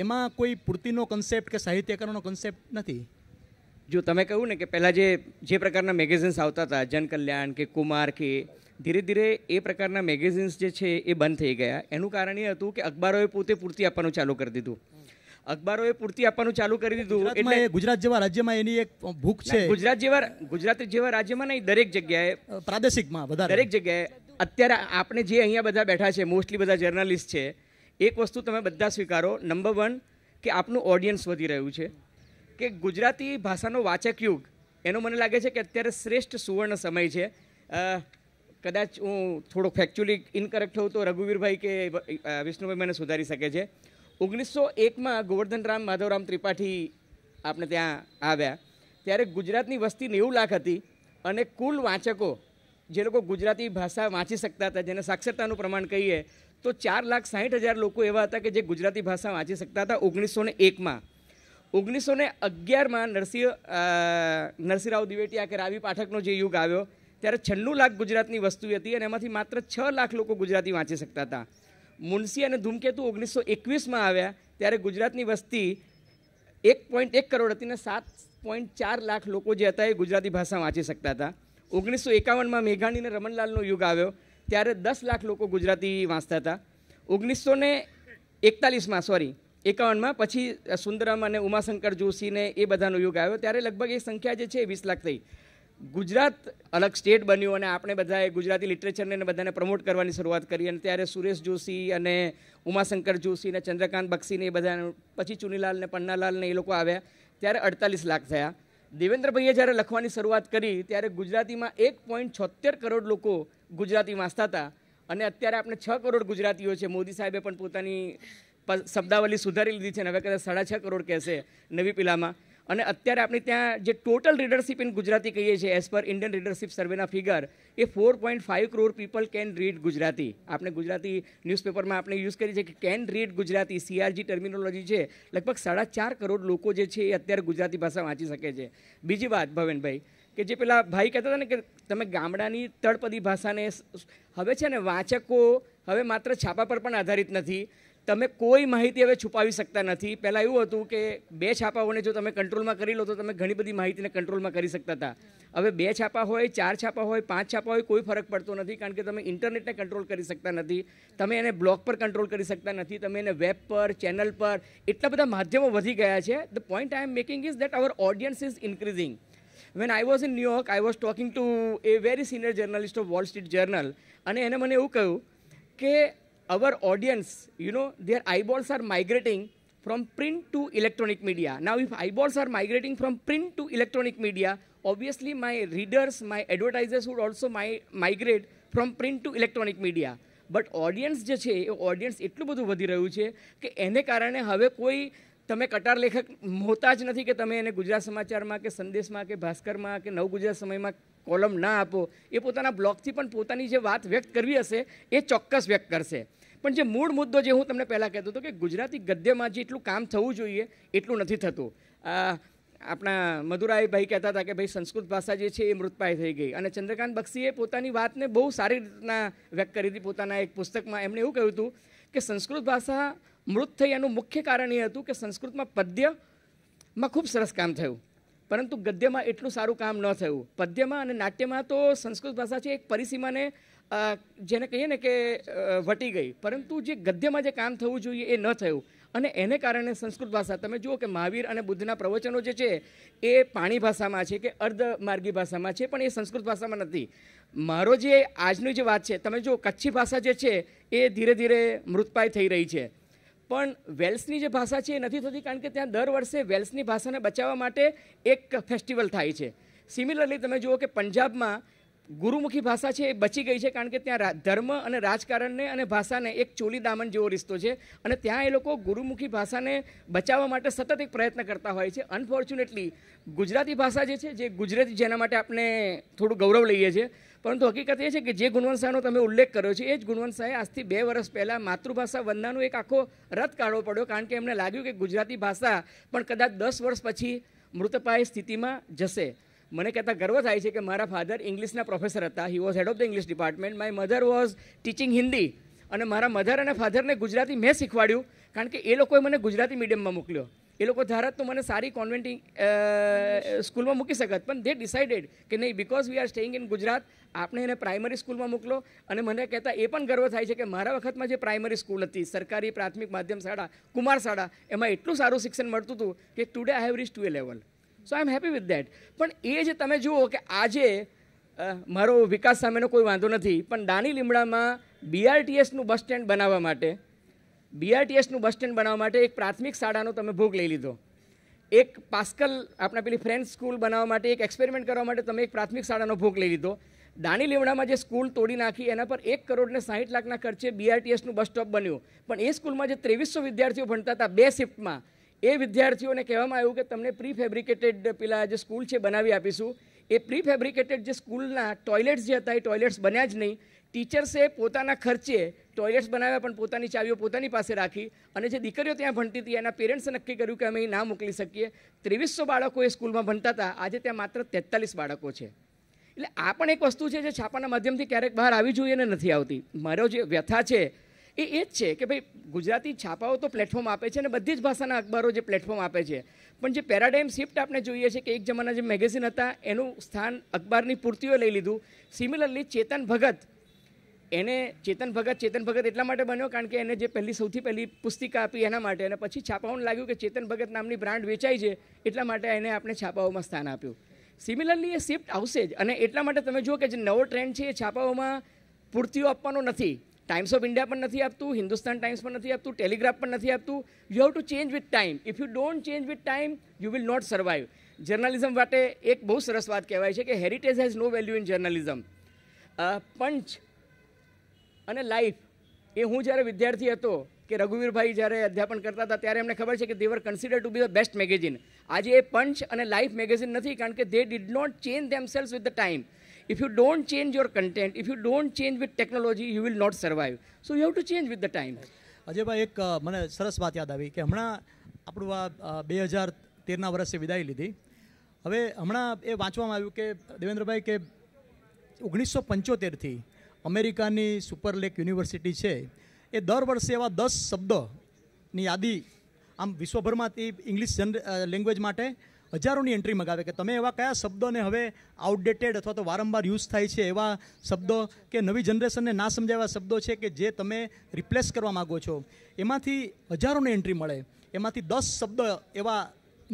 Speaker 4: એમાં કોઈ પૂર્તિનો કન્સેપ્ટ કે સાહિત્યકારોનો કન્સેપ્ટ નથી જો
Speaker 3: તમે કહ્યું ને કે પહેલાં જે જે પ્રકારના મેગેઝિન્સ આવતા હતા જનકલ્યાણ કે કુમાર કે ધીરે ધીરે એ પ્રકારના મેગેઝિન્સ જે છે એ બંધ થઈ ગયા એનું કારણ એ હતું કે અખબારોએ પોતે પૂરતી આપવાનું ચાલુ કરી દીધું અખબારોએ પૂરતી આપવાનું ચાલુ કરી દીધું એટલે ગુજરાત
Speaker 4: જેવા રાજ્યમાં એની એક ભૂખ છે ગુજરાત
Speaker 3: જેવા ગુજરાત જેવા રાજ્યમાં
Speaker 4: નહીં દરેક જગ્યાએ પ્રાદેશિકમાં વધારે દરેક
Speaker 3: જગ્યાએ અત્યારે આપણે જે અહીંયા બધા બેઠા છે મોસ્ટલી બધા જર્નાલિસ્ટ છે એક વસ્તુ તમે બધા સ્વીકારો નંબર વન કે આપનું ઓડિયન્સ વધી રહ્યું છે કે ગુજરાતી ભાષાનો વાચક યુગ એનો મને લાગે છે કે અત્યારે શ્રેષ્ઠ સુવર્ણ સમય છે કદાચ હું થોડો ફેક્ચ્યુઅલી ઇનકરેક્ટ હોઉં તો રઘુવીરભાઈ કે વિષ્ણુભાઈ મને સુધારી શકે છે ઓગણીસો એકમાં ગોવર્ધનરામ માધવરામ ત્રિપાઠી આપણે ત્યાં આવ્યા ત્યારે ગુજરાતની વસ્તી નેવું લાખ હતી અને કુલ વાંચકો જે લોકો ગુજરાતી ભાષા વાંચી શકતા હતા જેને સાક્ષરતાનું પ્રમાણ કહીએ તો ચાર લાખ સાહીઠ હજાર લોકો એવા હતા કે જે ગુજરાતી ભાષા વાંચી શકતા હતા ઓગણીસો ને એકમાં ઓગણીસો ને અગિયારમાં નરસિંહ નરસિંહરાવ દિવેટિયા કે રાવી પાઠકનો જે યુગ આવ્યો ત્યારે છન્નું લાખ ગુજરાતની વસ્તુ હતી અને એમાંથી માત્ર છ લાખ લોકો ગુજરાતી વાંચી શકતા હતા મુનશી અને ધૂમકેતુ ઓગણીસો એકવીસમાં આવ્યા ત્યારે ગુજરાતની વસ્તી એક પોઈન્ટ એક કરોડ હતી ને સાત પોઈન્ટ ચાર લાખ લોકો જે હતા એ ગુજરાતી ભાષા વાંચી શકતા હતા ઓગણીસો એકાવનમાં મેઘાણી અને રમણલાલનો યુગ આવ્યો ત્યારે દસ લાખ લોકો ગુજરાતી વાંચતા હતા ઓગણીસો ને એકતાલીસમાં સોરી એકાવનમાં પછી સુંદરમ અને ઉમાશંકર જોશીને એ બધાનો યુગ આવ્યો ત્યારે લગભગ એ સંખ્યા જે છે એ વીસ લાખ થઈ ગુજરાત અલગ સ્ટેટ બન્યું અને આપણે બધાએ ગુજરાતી લિટરેચરને બધાને પ્રમોટ કરવાની શરૂઆત કરી અને ત્યારે સુરેશ જોશી અને ઉમાશંકર જોશી અને ચંદ્રકાંત બક્ષીને એ બધા પછી ચુનીલાલ ને પન્નાલાલ એ લોકો આવ્યા ત્યારે અડતાલીસ લાખ થયા દેવેન્દ્રભાઈએ જ્યારે લખવાની શરૂઆત કરી ત્યારે ગુજરાતીમાં એક પોઈન્ટ છોતેર કરોડ લોકો ગુજરાતી વાંચતા હતા અને અત્યારે આપણે છ કરોડ ગુજરાતીઓ છે મોદી સાહેબે પણ પોતાની શબ્દાવલી સુધારી લીધી છે અને હવે કદાચ સાડા છ કરોડ કહેશે નવી પીલામાં અને અત્યારે આપણે ત્યાં જે ટોટલ રીડરશિપ ઇન ગુજરાતી કહીએ છીએ એઝ પર ઇન્ડિયન રીડરશિપ સર્વેના ફિગર એ four point five crore people can read Gujarati આપણે ગુજરાતી ન્યૂઝપેપરમાં આપણે યુઝ કરી છે કે can read Gujarati C R G terminology છે લગભગ સાડા ચાર કરોડ લોકો જે છે એ અત્યારે ગુજરાતી ભાષા વાંચી શકે છે બીજી વાત ભવેનભાઈ કે જે પેલા ભાઈ કહેતા હતા ને કે તમે ગામડાની તળપદી ભાષાને હવે છે ને વાંચકો હવે માત્ર છાપા પર પણ આધારિત નથી તમે કોઈ માહિતી હવે છુપાવી શકતા નથી પહેલાં એવું હતું કે બે છાપાઓને જો તમે કંટ્રોલમાં કરી લો તો તમે ઘણી બધી માહિતીને કંટ્રોલમાં કરી શકતા હતા હવે બે છાપા હોય ચાર છાપા હોય પાંચ છાપા હોય કોઈ ફરક પડતો નથી કારણ કે તમે ઇન્ટરનેટને કંટ્રોલ કરી શકતા નથી તમે એને બ્લોક પર કંટ્રોલ કરી શકતા નથી તમે એને વેબ પર ચેનલ પર એટલા બધા માધ્યમો વધી ગયા છે the point I am making is that our audience is increasing when I was in New York I was talking to a very senior journalist of Wall Street Journal અને એને મને એવું કહ્યું કે our audience, you know, their eyeballs are migrating from print to electronic media. Now, if eyeballs are migrating from print to electronic media, obviously my readers, my advertisers would also mi migrate from print to electronic media. But audience જે છે એ audience એટલું બધું વધી રહ્યું છે કે એને કારણે હવે કોઈ તમે કટાર લેખક હોતા જ નથી કે તમે એને ગુજરાત સમાચારમાં કે સંદેશમાં કે ભાસ્કરમાં કે નવ ગુજરાત સમયમાં કોલમ ના આપો એ પોતાના બ્લોગથી પણ પોતાની જે વાત વ્યક્ત કરવી હશે એ ચોક્કસ વ્યક્ત કરશે પણ જે મૂળ મુદ્દો જે હું તમને પહેલાં કહેતો હતો કે ગુજરાતી ગદ્યમાં જે એટલું કામ થવું જોઈએ એટલું નથી થતું આપણા મધુરાઈ ભાઈ કહેતા હતા કે ભાઈ સંસ્કૃત ભાષા જે છે એ મૃતપાય થઈ ગઈ અને ચંદ્રકાંત બક્ષીએ પોતાની વાતને બહુ સારી રીતના વ્યક્ત કરી હતી પોતાના એક પુસ્તકમાં એમણે એવું કહ્યું હતું કે સંસ્કૃત ભાષા મૃત થઈ એનું મુખ્ય કારણ એ હતું કે સંસ્કૃતમાં પદ્યમાં ખૂબ સરસ કામ થયું પરંતુ ગદ્યમાં એટલું સારું કામ ન થયું પદ્યમાં અને નાટ્યમાં તો સંસ્કૃત ભાષા છે એક પરિસીમાને જેને કહીએ ને કે વટી ગઈ પરંતુ જે ગદ્યમાં જે કામ થવું જોઈએ એ ન થયું અને એને કારણે સંસ્કૃત ભાષા તમે જુઓ કે મહાવીર અને બુદ્ધના પ્રવચનો જે છે એ પાણી ભાષામાં છે કે અર્ધ માર્ગી ભાષામાં છે પણ એ સંસ્કૃત ભાષામાં નથી મારો જે આજની જે વાત છે તમે જુઓ કચ્છી ભાષા જે છે એ ધીરે ધીરે મૃતપાય થઈ રહી છે પણ વેલ્સની જે ભાષા છે એ નથી થતી કારણ કે ત્યાં દર વર્ષે વેલ્સની ભાષાને બચાવવા માટે એક ફેસ્ટિવલ થાય છે સિમિલરલી તમે જુઓ કે પંજાબમાં ગુરુમુખી ભાષા છે એ બચી ગઈ છે કારણ કે ત્યાં ધર્મ અને રાજકારણને અને ભાષાને એક ચોલી દામન જેવો રિશ્તો છે અને ત્યાં એ લોકો ગુરુમુખી ભાષાને બચાવવા માટે સતત એક પ્રયત્ન કરતા હોય છે અનફોર્ચ્યુનેટલી ગુજરાતી ભાષા જે છે જે ગુજરાતી જેના માટે આપણે થોડું ગૌરવ લઈએ છીએ પરંતુ હકીકત એ છે કે જે ગુણવંતસાનો તમે ઉલ્લેખ કર્યો છે એ જ ગુણવંતસાએ આજથી બે વર્ષ પહેલાં માતૃભાષા વંદનાનો એક આખો રદ કાઢવો પડ્યો કારણ કે એમને લાગ્યું કે ગુજરાતી ભાષા પણ કદાચ દસ વર્ષ પછી મૃતપાય સ્થિતિમાં જશે મને કહેતા ગર્વ થાય છે કે મારા ફાધર ઇંગ્લિશના પ્રોફેસર હતા he was head of the English department my mother was teaching Hindi અને મારા મધર અને ફાધરને ગુજરાતી મેં શીખવાડ્યું કારણ કે એ લોકોએ મને ગુજરાતી મીડિયમમાં મોકલ્યો એ લોકો ધારત તો મને સારી કોન્વેન્ટિંગ સ્કૂલમાં મૂકી શકત પણ દે ડિસાઇડેડ કે નહીં because we are staying in Gujarat આપણે એને પ્રાઇમરી સ્કૂલમાં મોકલો અને મને કહેતા એ પણ ગર્વ થાય છે કે મારા વખતમાં જે પ્રાઇમરી સ્કૂલ હતી સરકારી પ્રાથમિક માધ્યમ શાળા કુમાર શાળા એમાં એટલું સારું શિક્ષણ મળતું હતું કે today I have reach to a level so I am happy with that પણ એ જે તમે જુઓ કે આજે મારો વિકાસ સામેનો કોઈ વાંધો નથી પણ દાની લીમડામાં બીઆરટીએસનું બસ સ્ટેન્ડ બનાવવા માટે બીઆરટીએસનું બસ સ્ટેન્ડ બનાવવા માટે એક પ્રાથમિક શાળાનો તમે ભોગ લઈ લીધો એક પાસ્કલ આપણા પેલી ફ્રેન્ડ સ્કૂલ બનાવવા માટે એક એક્સપેરિમેન્ટ કરવા માટે તમે એક પ્રાથમિક શાળાનો ભોગ લઈ લીધો દાણી લીમડામાં જે સ્કૂલ તોડી નાખી એના પર એક કરોડને સાહીઠ લાખના ખર્ચે બીઆરટીએસનું બસ સ્ટોપ બન્યું પણ એ સ્કૂલમાં જે ત્રેવીસો વિદ્યાર્થીઓ ભણતા હતા બે શિફ્ટમાં એ વિદ્યાર્થીઓને કહેવામાં આવ્યું કે તમને પ્રી ફેબ્રિકેટેડ પેલા જે સ્કૂલ છે બનાવી આપીશું એ પ્રી ફેબ્રિકેટેડ જે સ્કૂલના ટોયલેટ્સ જે હતા એ ટોયલેટ્સ બન્યા જ નહીં ટીચર્સે પોતાના ખર્ચે ટોયલેટ્સ બનાવ્યા પણ પોતાની ચાવીઓ પોતાની પાસે રાખી અને જે દીકરીઓ ત્યાં ભણતી હતી એના પેરેન્ટ્સે નક્કી કર્યું કે અમે અહીં ના મોકલી શકીએ ત્રેવીસો બાળકો એ સ્કૂલમાં ભણતા હતા આજે ત્યાં માત્ર તેતાલીસ બાળકો છે એટલે આ પણ એક વસ્તુ છે જે છાપાના માધ્યમથી ક્યારેક બહાર આવી જોઈએ ને નથી આવતી મારો જે વ્યથા છે એ એ જ છે કે ભાઈ ગુજરાતી છાપાઓ તો પ્લેટફોર્મ આપે છે અને બધી જ ભાષાના અખબારો જે પ્લેટફોર્મ આપે છે પણ જે પેરાડાઇમ શિફ્ટ આપણે જોઈએ છે કે એક જમાના જે મેગેઝિન હતા એનું સ્થાન અખબારની પૂર્તિઓ લઈ લીધું સિમિલરલી ચેતન ભગત એને ચેતન ભગત ચેતન ભગત એટલા માટે બન્યો કારણ કે એને જે પહેલી સૌથી પહેલી પુસ્તિકા આપી એના માટે અને પછી છાપાઓને લાગ્યું કે ચેતન ભગત નામની બ્રાન્ડ વેચાય છે એટલા માટે એને આપણે છાપાઓમાં સ્થાન આપ્યું સિમિલરલી એ શિફ્ટ આવશે જ અને એટલા માટે તમે જુઓ કે જે નવો ટ્રેન્ડ છે એ છાપાઓમાં પૂર્તિઓ આપવાનો નથી ટાઈમ્સ ઓફ ઇન્ડિયા પણ નથી આપતું હિન્દુસ્તાન ટાઈમ્સ પણ નથી આપતું ટેલિગ્રાફ પણ નથી આપતું you have to change with time if you don't change with time you will not survive journalism માટે એક બહુ સરસ વાત કહેવાય છે કે heritage has no value in journalism Punch અને લાઈફ એ હું જ્યારે વિદ્યાર્થી હતો કે રઘુવીરભાઈ જ્યારે અધ્યાપન કરતા હતા ત્યારે એમને ખબર છે કે they were consider to be the best magazine આજે એ પંચ અને લાઈફ મેગેઝિન નથી કારણ કે they did not change them themselves with the time if you don't change your content if you don't change with
Speaker 4: technology, you will not survive. So you have to change with the time. અજયભાઈ એક મને સરસ વાત યાદ આવી કે હમણાં આપણું આ બે હજાર તેરના વર્ષે વિદાય લીધી હવે હમણાં એ વાંચવામાં આવ્યું કે દેવેન્દ્રભાઈ કે ઓગણીસો પંચોતેરથી અમેરિકાની સુપર લેક યુનિવર્સિટી છે એ દર વર્ષે એવા દસ શબ્દની યાદી આમ વિશ્વભરમાંથી ઇંગ્લિશ જનર લેંગ્વેજ માટે હજારોની એન્ટ્રી મગાવે કે તમે એવા કયા શબ્દોને હવે આઉટડેટેડ અથવા તો વારંવાર યુઝ થાય છે એવા શબ્દો કે નવી જનરેશનને ના સમજાવ્યા શબ્દો છે કે જે તમે રિપ્લેસ કરવા માગો છો એમાંથી હજારોની એન્ટ્રી મળે એમાંથી દસ શબ્દ એવા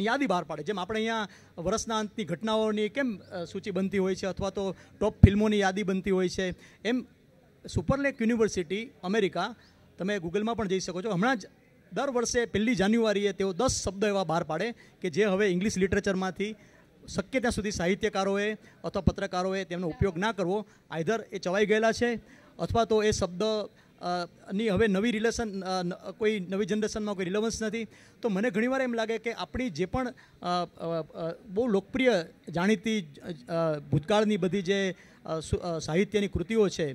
Speaker 4: યાદી બહાર પાડે જેમ આપણે અહીંયા વર્ષના અંતની ઘટનાઓની કેમ સૂચિ બનતી હોય છે અથવા તો ટોપ ફિલ્મોની યાદી બનતી હોય છે એમ સુપરલેક યુનિવર્સિટી અમેરિકા તમે ગૂગલમાં પણ જઈ શકો છો હમણાં જ દર વર્ષે પહેલી જાન્યુઆરીએ તેઓ દસ શબ્દ એવા બહાર પાડે કે જે હવે ઇંગ્લિશ લિટરેચરમાંથી શક્ય ત્યાં સુધી સાહિત્યકારોએ અથવા પત્રકારોએ તેમનો ઉપયોગ ના કરવો આઈધર એ ચવાઈ ગયેલા છે અથવા તો એ શબ્દ ની હવે નવી રિલેશન કોઈ નવી જનરેશનમાં કોઈ રિલેવન્સ નથી તો મને ઘણીવાર એમ લાગે કે આપણી જે પણ બહુ લોકપ્રિય જાણીતી ભૂતકાળની બધી જે સાહિત્યની કૃતિઓ છે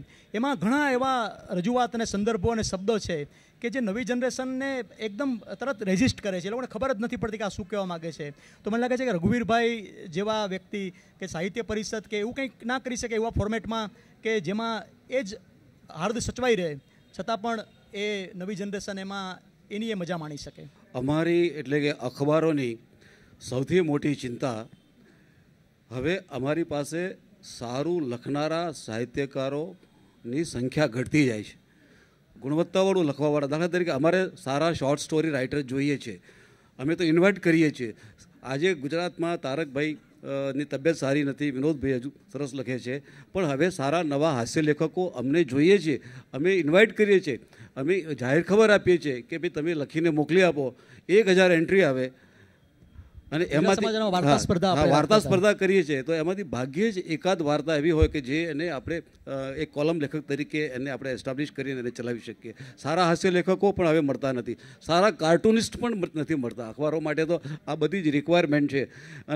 Speaker 4: એમાં ઘણા એવા રજૂઆત અને સંદર્ભો અને શબ્દો છે કે જે નવી જનરેશનને એકદમ તરત રેઝિસ્ટ કરે છે એ લોકોને ખબર જ નથી પડતી કે આ શું કહેવા માગે છે તો મને લાગે છે કે રઘુવીરભાઈ જેવા વ્યક્તિ કે સાહિત્ય પરિષદ કે એવું કંઈક ના કરી શકે એવા ફોર્મેટમાં કે જેમાં એ જ હાર્દ સચવાઈ રહે છતાં પણ એ નવી જનરેશન એમાં એની એ મજા માણી શકે
Speaker 2: અમારી એટલે કે અખબારોની સૌથી મોટી ચિંતા હવે અમારી પાસે સારું લખનારા સાહિત્યકારોની સંખ્યા ઘટતી જાય છે ગુણવત્તાવાળું લખવાવાળા દાખલા તરીકે અમારે સારા શોર્ટ સ્ટોરી રાઇટર જોઈએ છે અમે તો ઇન્વાઇટ કરીએ છીએ આજે ગુજરાતમાં તારકભાઈ ની તબિયત સારી નથી વિનોદભાઈ હજુ સરસ લખે છે પણ હવે સારા નવા હાસ્ય લેખકો અમને જોઈએ છે અમે ઇન્વાઇટ કરીએ છીએ અમે જાહેર ખબર આપીએ છીએ કે ભાઈ તમે લખીને મોકલી આપો એક હજાર એન્ટ્રી આવે અને એમાં વાર્તા સ્પર્ધા વાર્તા સ્પર્ધા કરીએ છીએ તો એમાંથી ભાગ્યે જ એકાદ વાર્તા એવી હોય કે જે એને આપણે એક કોલમ લેખક તરીકે એને આપણે એસ્ટાબ્લિશ કરીને એને ચલાવી શકીએ સારા હાસ્ય લેખકો પણ હવે મળતા નથી સારા કાર્ટુનિસ્ટ પણ નથી મળતા અખબારો માટે તો આ બધી જ રિક્વાયરમેન્ટ છે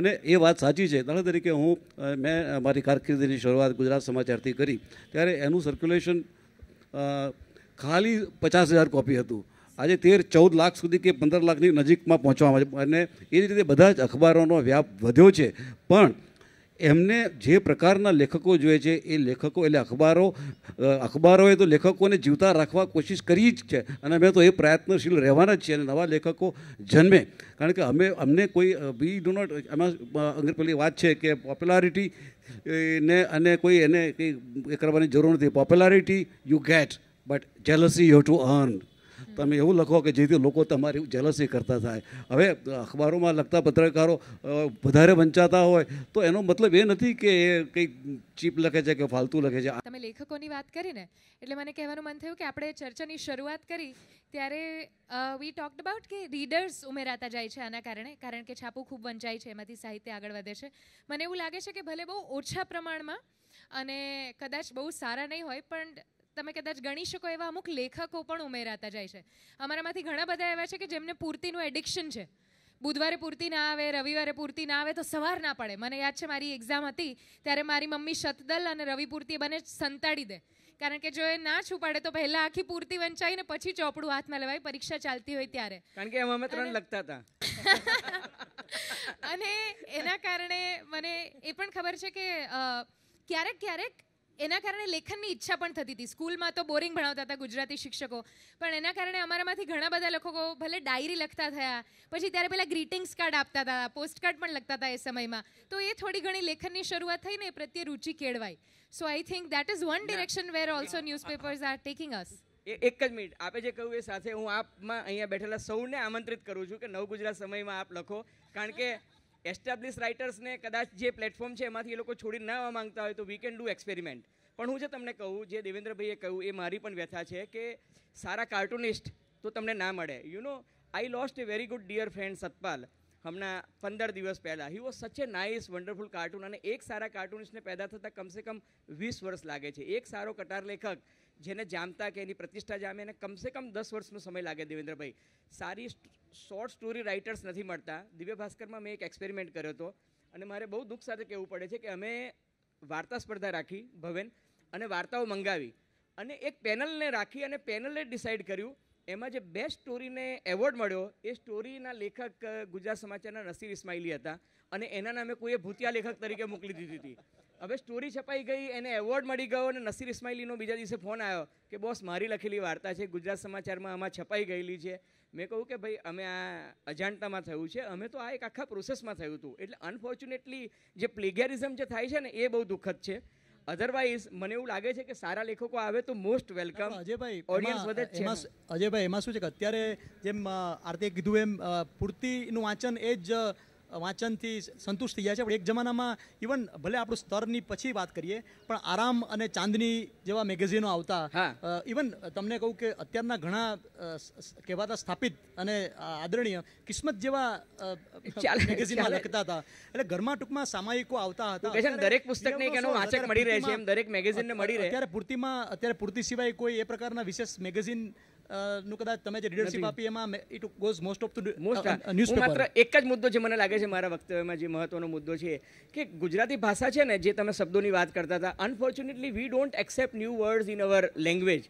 Speaker 2: અને એ વાત સાચી છે દાખલા તરીકે હું મેં મારી કારકિર્દીની શરૂઆત ગુજરાત સમાચારથી કરી ત્યારે એનું સર્ક્યુલેશન ખાલી પચાસ હજાર કોપી હતું આજે તેર ચૌદ લાખ સુધી કે પંદર લાખની નજીકમાં પહોંચવામાં છે અને એ રીતે બધા જ અખબારોનો વ્યાપ વધ્યો છે પણ એમને જે પ્રકારના લેખકો જોઈએ છે એ લેખકો એટલે અખબારો અખબારોએ તો લેખકોને જીવતા રાખવા કોશિશ કરી જ છે અને અમે તો એ પ્રયત્નશીલ રહેવાના જ છીએ અને નવા લેખકો જન્મે કારણ કે અમે અમને કોઈ વી ડુ નોટ એમાં પેલી વાત છે કે પોપ્યુલારિટી ને અને કોઈ એને કંઈ એ કરવાની જરૂર નથી popularity you get but jealousy you to earn તમે એવું લખો કે જેથી લોકો તમારી જલસી કરતા થાય હવે અખબારોમાં લખતા પત્રકારો વધારે વંચાતા હોય તો એનો મતલબ એ નથી કે એ કંઈક ચીપ લખે છે કે ફાલતું લખે છે
Speaker 1: તમે લેખકોની વાત કરીને એટલે મને કહેવાનું મન થયું કે આપણે ચર્ચાની શરૂઆત કરી ત્યારે વી ટોક્ડ અબાઉટ કે રીડર્સ ઉમેરાતા જાય છે આના કારણે કારણ કે છાપું ખૂબ વંચાય છે એમાંથી સાહિત્ય આગળ વધે છે મને એવું લાગે છે કે ભલે બહુ ઓછા પ્રમાણમાં અને કદાચ બહુ સારા નહીં હોય પણ તમે કદાચ ગણી શકો એવા અમુક લેખકો પણ ઉમેરાતા જાય છે અમારામાંથી ઘણા બધા એવા છે કે જેમને પૂર્તિનું એડિક્શન છે બુધવારે પૂરતી ના આવે રવિવારે પૂરતી ના આવે તો સવાર ના પડે મને યાદ છે મારી એક્ઝામ હતી ત્યારે મારી મમ્મી શતદલ અને રવિ પૂરતી બને સંતાડી દે કારણ કે જો એ ના છુપાડે તો પહેલા આખી પૂરતી વંચાઈ ને પછી ચોપડું હાથમાં લેવાય પરીક્ષા ચાલતી હોય ત્યારે કારણ
Speaker 3: કે અમે ત્રણ લખતા હતા
Speaker 1: અને એના કારણે મને એ પણ ખબર છે કે ક્યારેક ક્યારેક એના કારણે લેખનની ઈચ્છા પણ થતી હતી સ્કૂલમાં તો બોરિંગ ભણાવતા હતા ગુજરાતી શિક્ષકો પણ એના કારણે અમારામાંથી ઘણા બધા લોકો ભલે ડાયરી લખતા થયા પછી ત્યારે પહેલાં ગ્રીટિંગ્સ કાર્ડ આપતા હતા પોસ્ટ કાર્ડ પણ લખતા હતા એ સમયમાં તો એ થોડી ઘણી લેખનની શરૂઆત થઈને એ પ્રત્યે રુચિ કેળવાય so I think that is one direction where also newspapers are taking us
Speaker 3: એક જ મિનિટ આપે જે કહ્યું એ સાથે હું આપમાં અહીંયા બેઠેલા સૌને આમંત્રિત કરું છું કે નવ ગુજરાત સમયમાં આપ લખો કારણ કે એસ્ટાબ્લિશ રાઇટર્સને કદાચ જે પ્લેટફોર્મ છે એમાંથી એ લોકો છોડી ના આવવા માંગતા હોય તો વી કેન ડૂ એક્સપેરિમેન્ટ પણ હું જે તમને કહું જે દેવેન્દ્રભાઈએ કહ્યું એ મારી પણ વ્યથા છે કે સારા કાર્ટુનિસ્ટ તો તમને ના મળે you know I lost a very good dear friend Satpal હમણાં પંદર દિવસ પહેલાં હી વોઝ સચ એ નાઇસ વન્ડરફુલ કાર્ટૂન અને એક સારા કાર્ટુનિસ્ટને પેદા થતાં કમસે કમ વીસ વર્ષ લાગે છે એક સારો કટાર લેખક જેને જામતા કે એની પ્રતિષ્ઠા જામે એને કમસે કમ દસ વર્ષનો સમય લાગે દેવેન્દ્રભાઈ સારી શોર્ટ સ્ટોરી રાઇટર્સ નથી મળતા દિવ્ય ભાસ્કરમાં મેં એક એક્સપેરિમેન્ટ કર્યો હતો અને મારે બહુ દુઃખ સાથે કહેવું પડે છે કે અમે વાર્તા સ્પર્ધા રાખી ભવેન અને વાર્તાઓ મંગાવી અને એક પેનલને રાખી અને પેનલે ડિસાઇડ કર્યું એમાં જે બેસ્ટ સ્ટોરીને એવોર્ડ મળ્યો એ સ્ટોરીના લેખક ગુજરાત સમાચારના નસીર ઇસ્માઇલી હતા અને એના નામે કોઈએ ભૂતિયા લેખક તરીકે મોકલી દીધી હતી હવે સ્ટોરી છપાઈ ગઈ એને એવોર્ડ મળી ગયો અને નસીર ઇસ્માઇલીનો બીજા દિવસે ફોન આવ્યો કે બોસ મારી લખેલી વાર્તા છે ગુજરાત સમાચારમાં આમાં છપાઈ ગયેલી છે મેં કહ્યું કે ભાઈ અમે આ અજાણતામાં થયું છે અમે તો આ એક આખા પ્રોસેસમાં થયું હતું એટલે અનફોર્ચ્યુનેટલી જે પ્લેગેરિઝમ જે થાય છે ને એ બહુ દુઃખદ છે અધરવાઇઝ મને એવું લાગે છે કે સારા લેખકો આવે તો
Speaker 4: મોસ્ટ વેલકમ અજયભાઈ ઓડિયન્સ વધે છે અજયભાઈ એમાં શું છે કે અત્યારે જેમ આરતીએ કીધું એમ પૂર્તિનું વાંચન એ જ વાંચનથી સંતુષ્ટ થઈ ગયા છે પણ એક જમાનામાં ઇવન ભલે આપણું સ્તરની પછી વાત કરીએ પણ આરામ અને ચાંદની જેવા મેગેઝિનો આવતા ઇવન તમને કહું કે અત્યારના ઘણા કહેવાતા સ્થાપિત અને આદરણીય કિસ્મત જેવા મેગેઝિનમાં લખતા હતા એટલે ઘરમાં ટૂંકમાં સામાયિકો આવતા હતા દરેક પુસ્તક વાચક મળી રહે છે એમ દરેક મેગેઝિનને મળી રહે અત્યારે પૂર્તિમાં અત્યારે પૂર્તિ સિવાય કોઈ એ પ્રકારના વિશેષ મેગેઝિન નું કદાચ તમે જે લીડરશિપ આપી એમાં it goes most of the most news માત્ર એક જ મુદ્દો જે મને લાગે છે મારા વક્તવ્યમાં જે મહત્વનો મુદ્દો છે કે
Speaker 3: ગુજરાતી ભાષા છે ને જે તમે શબ્દોની વાત કરતા હતા unfortunately we don't accept new words in our language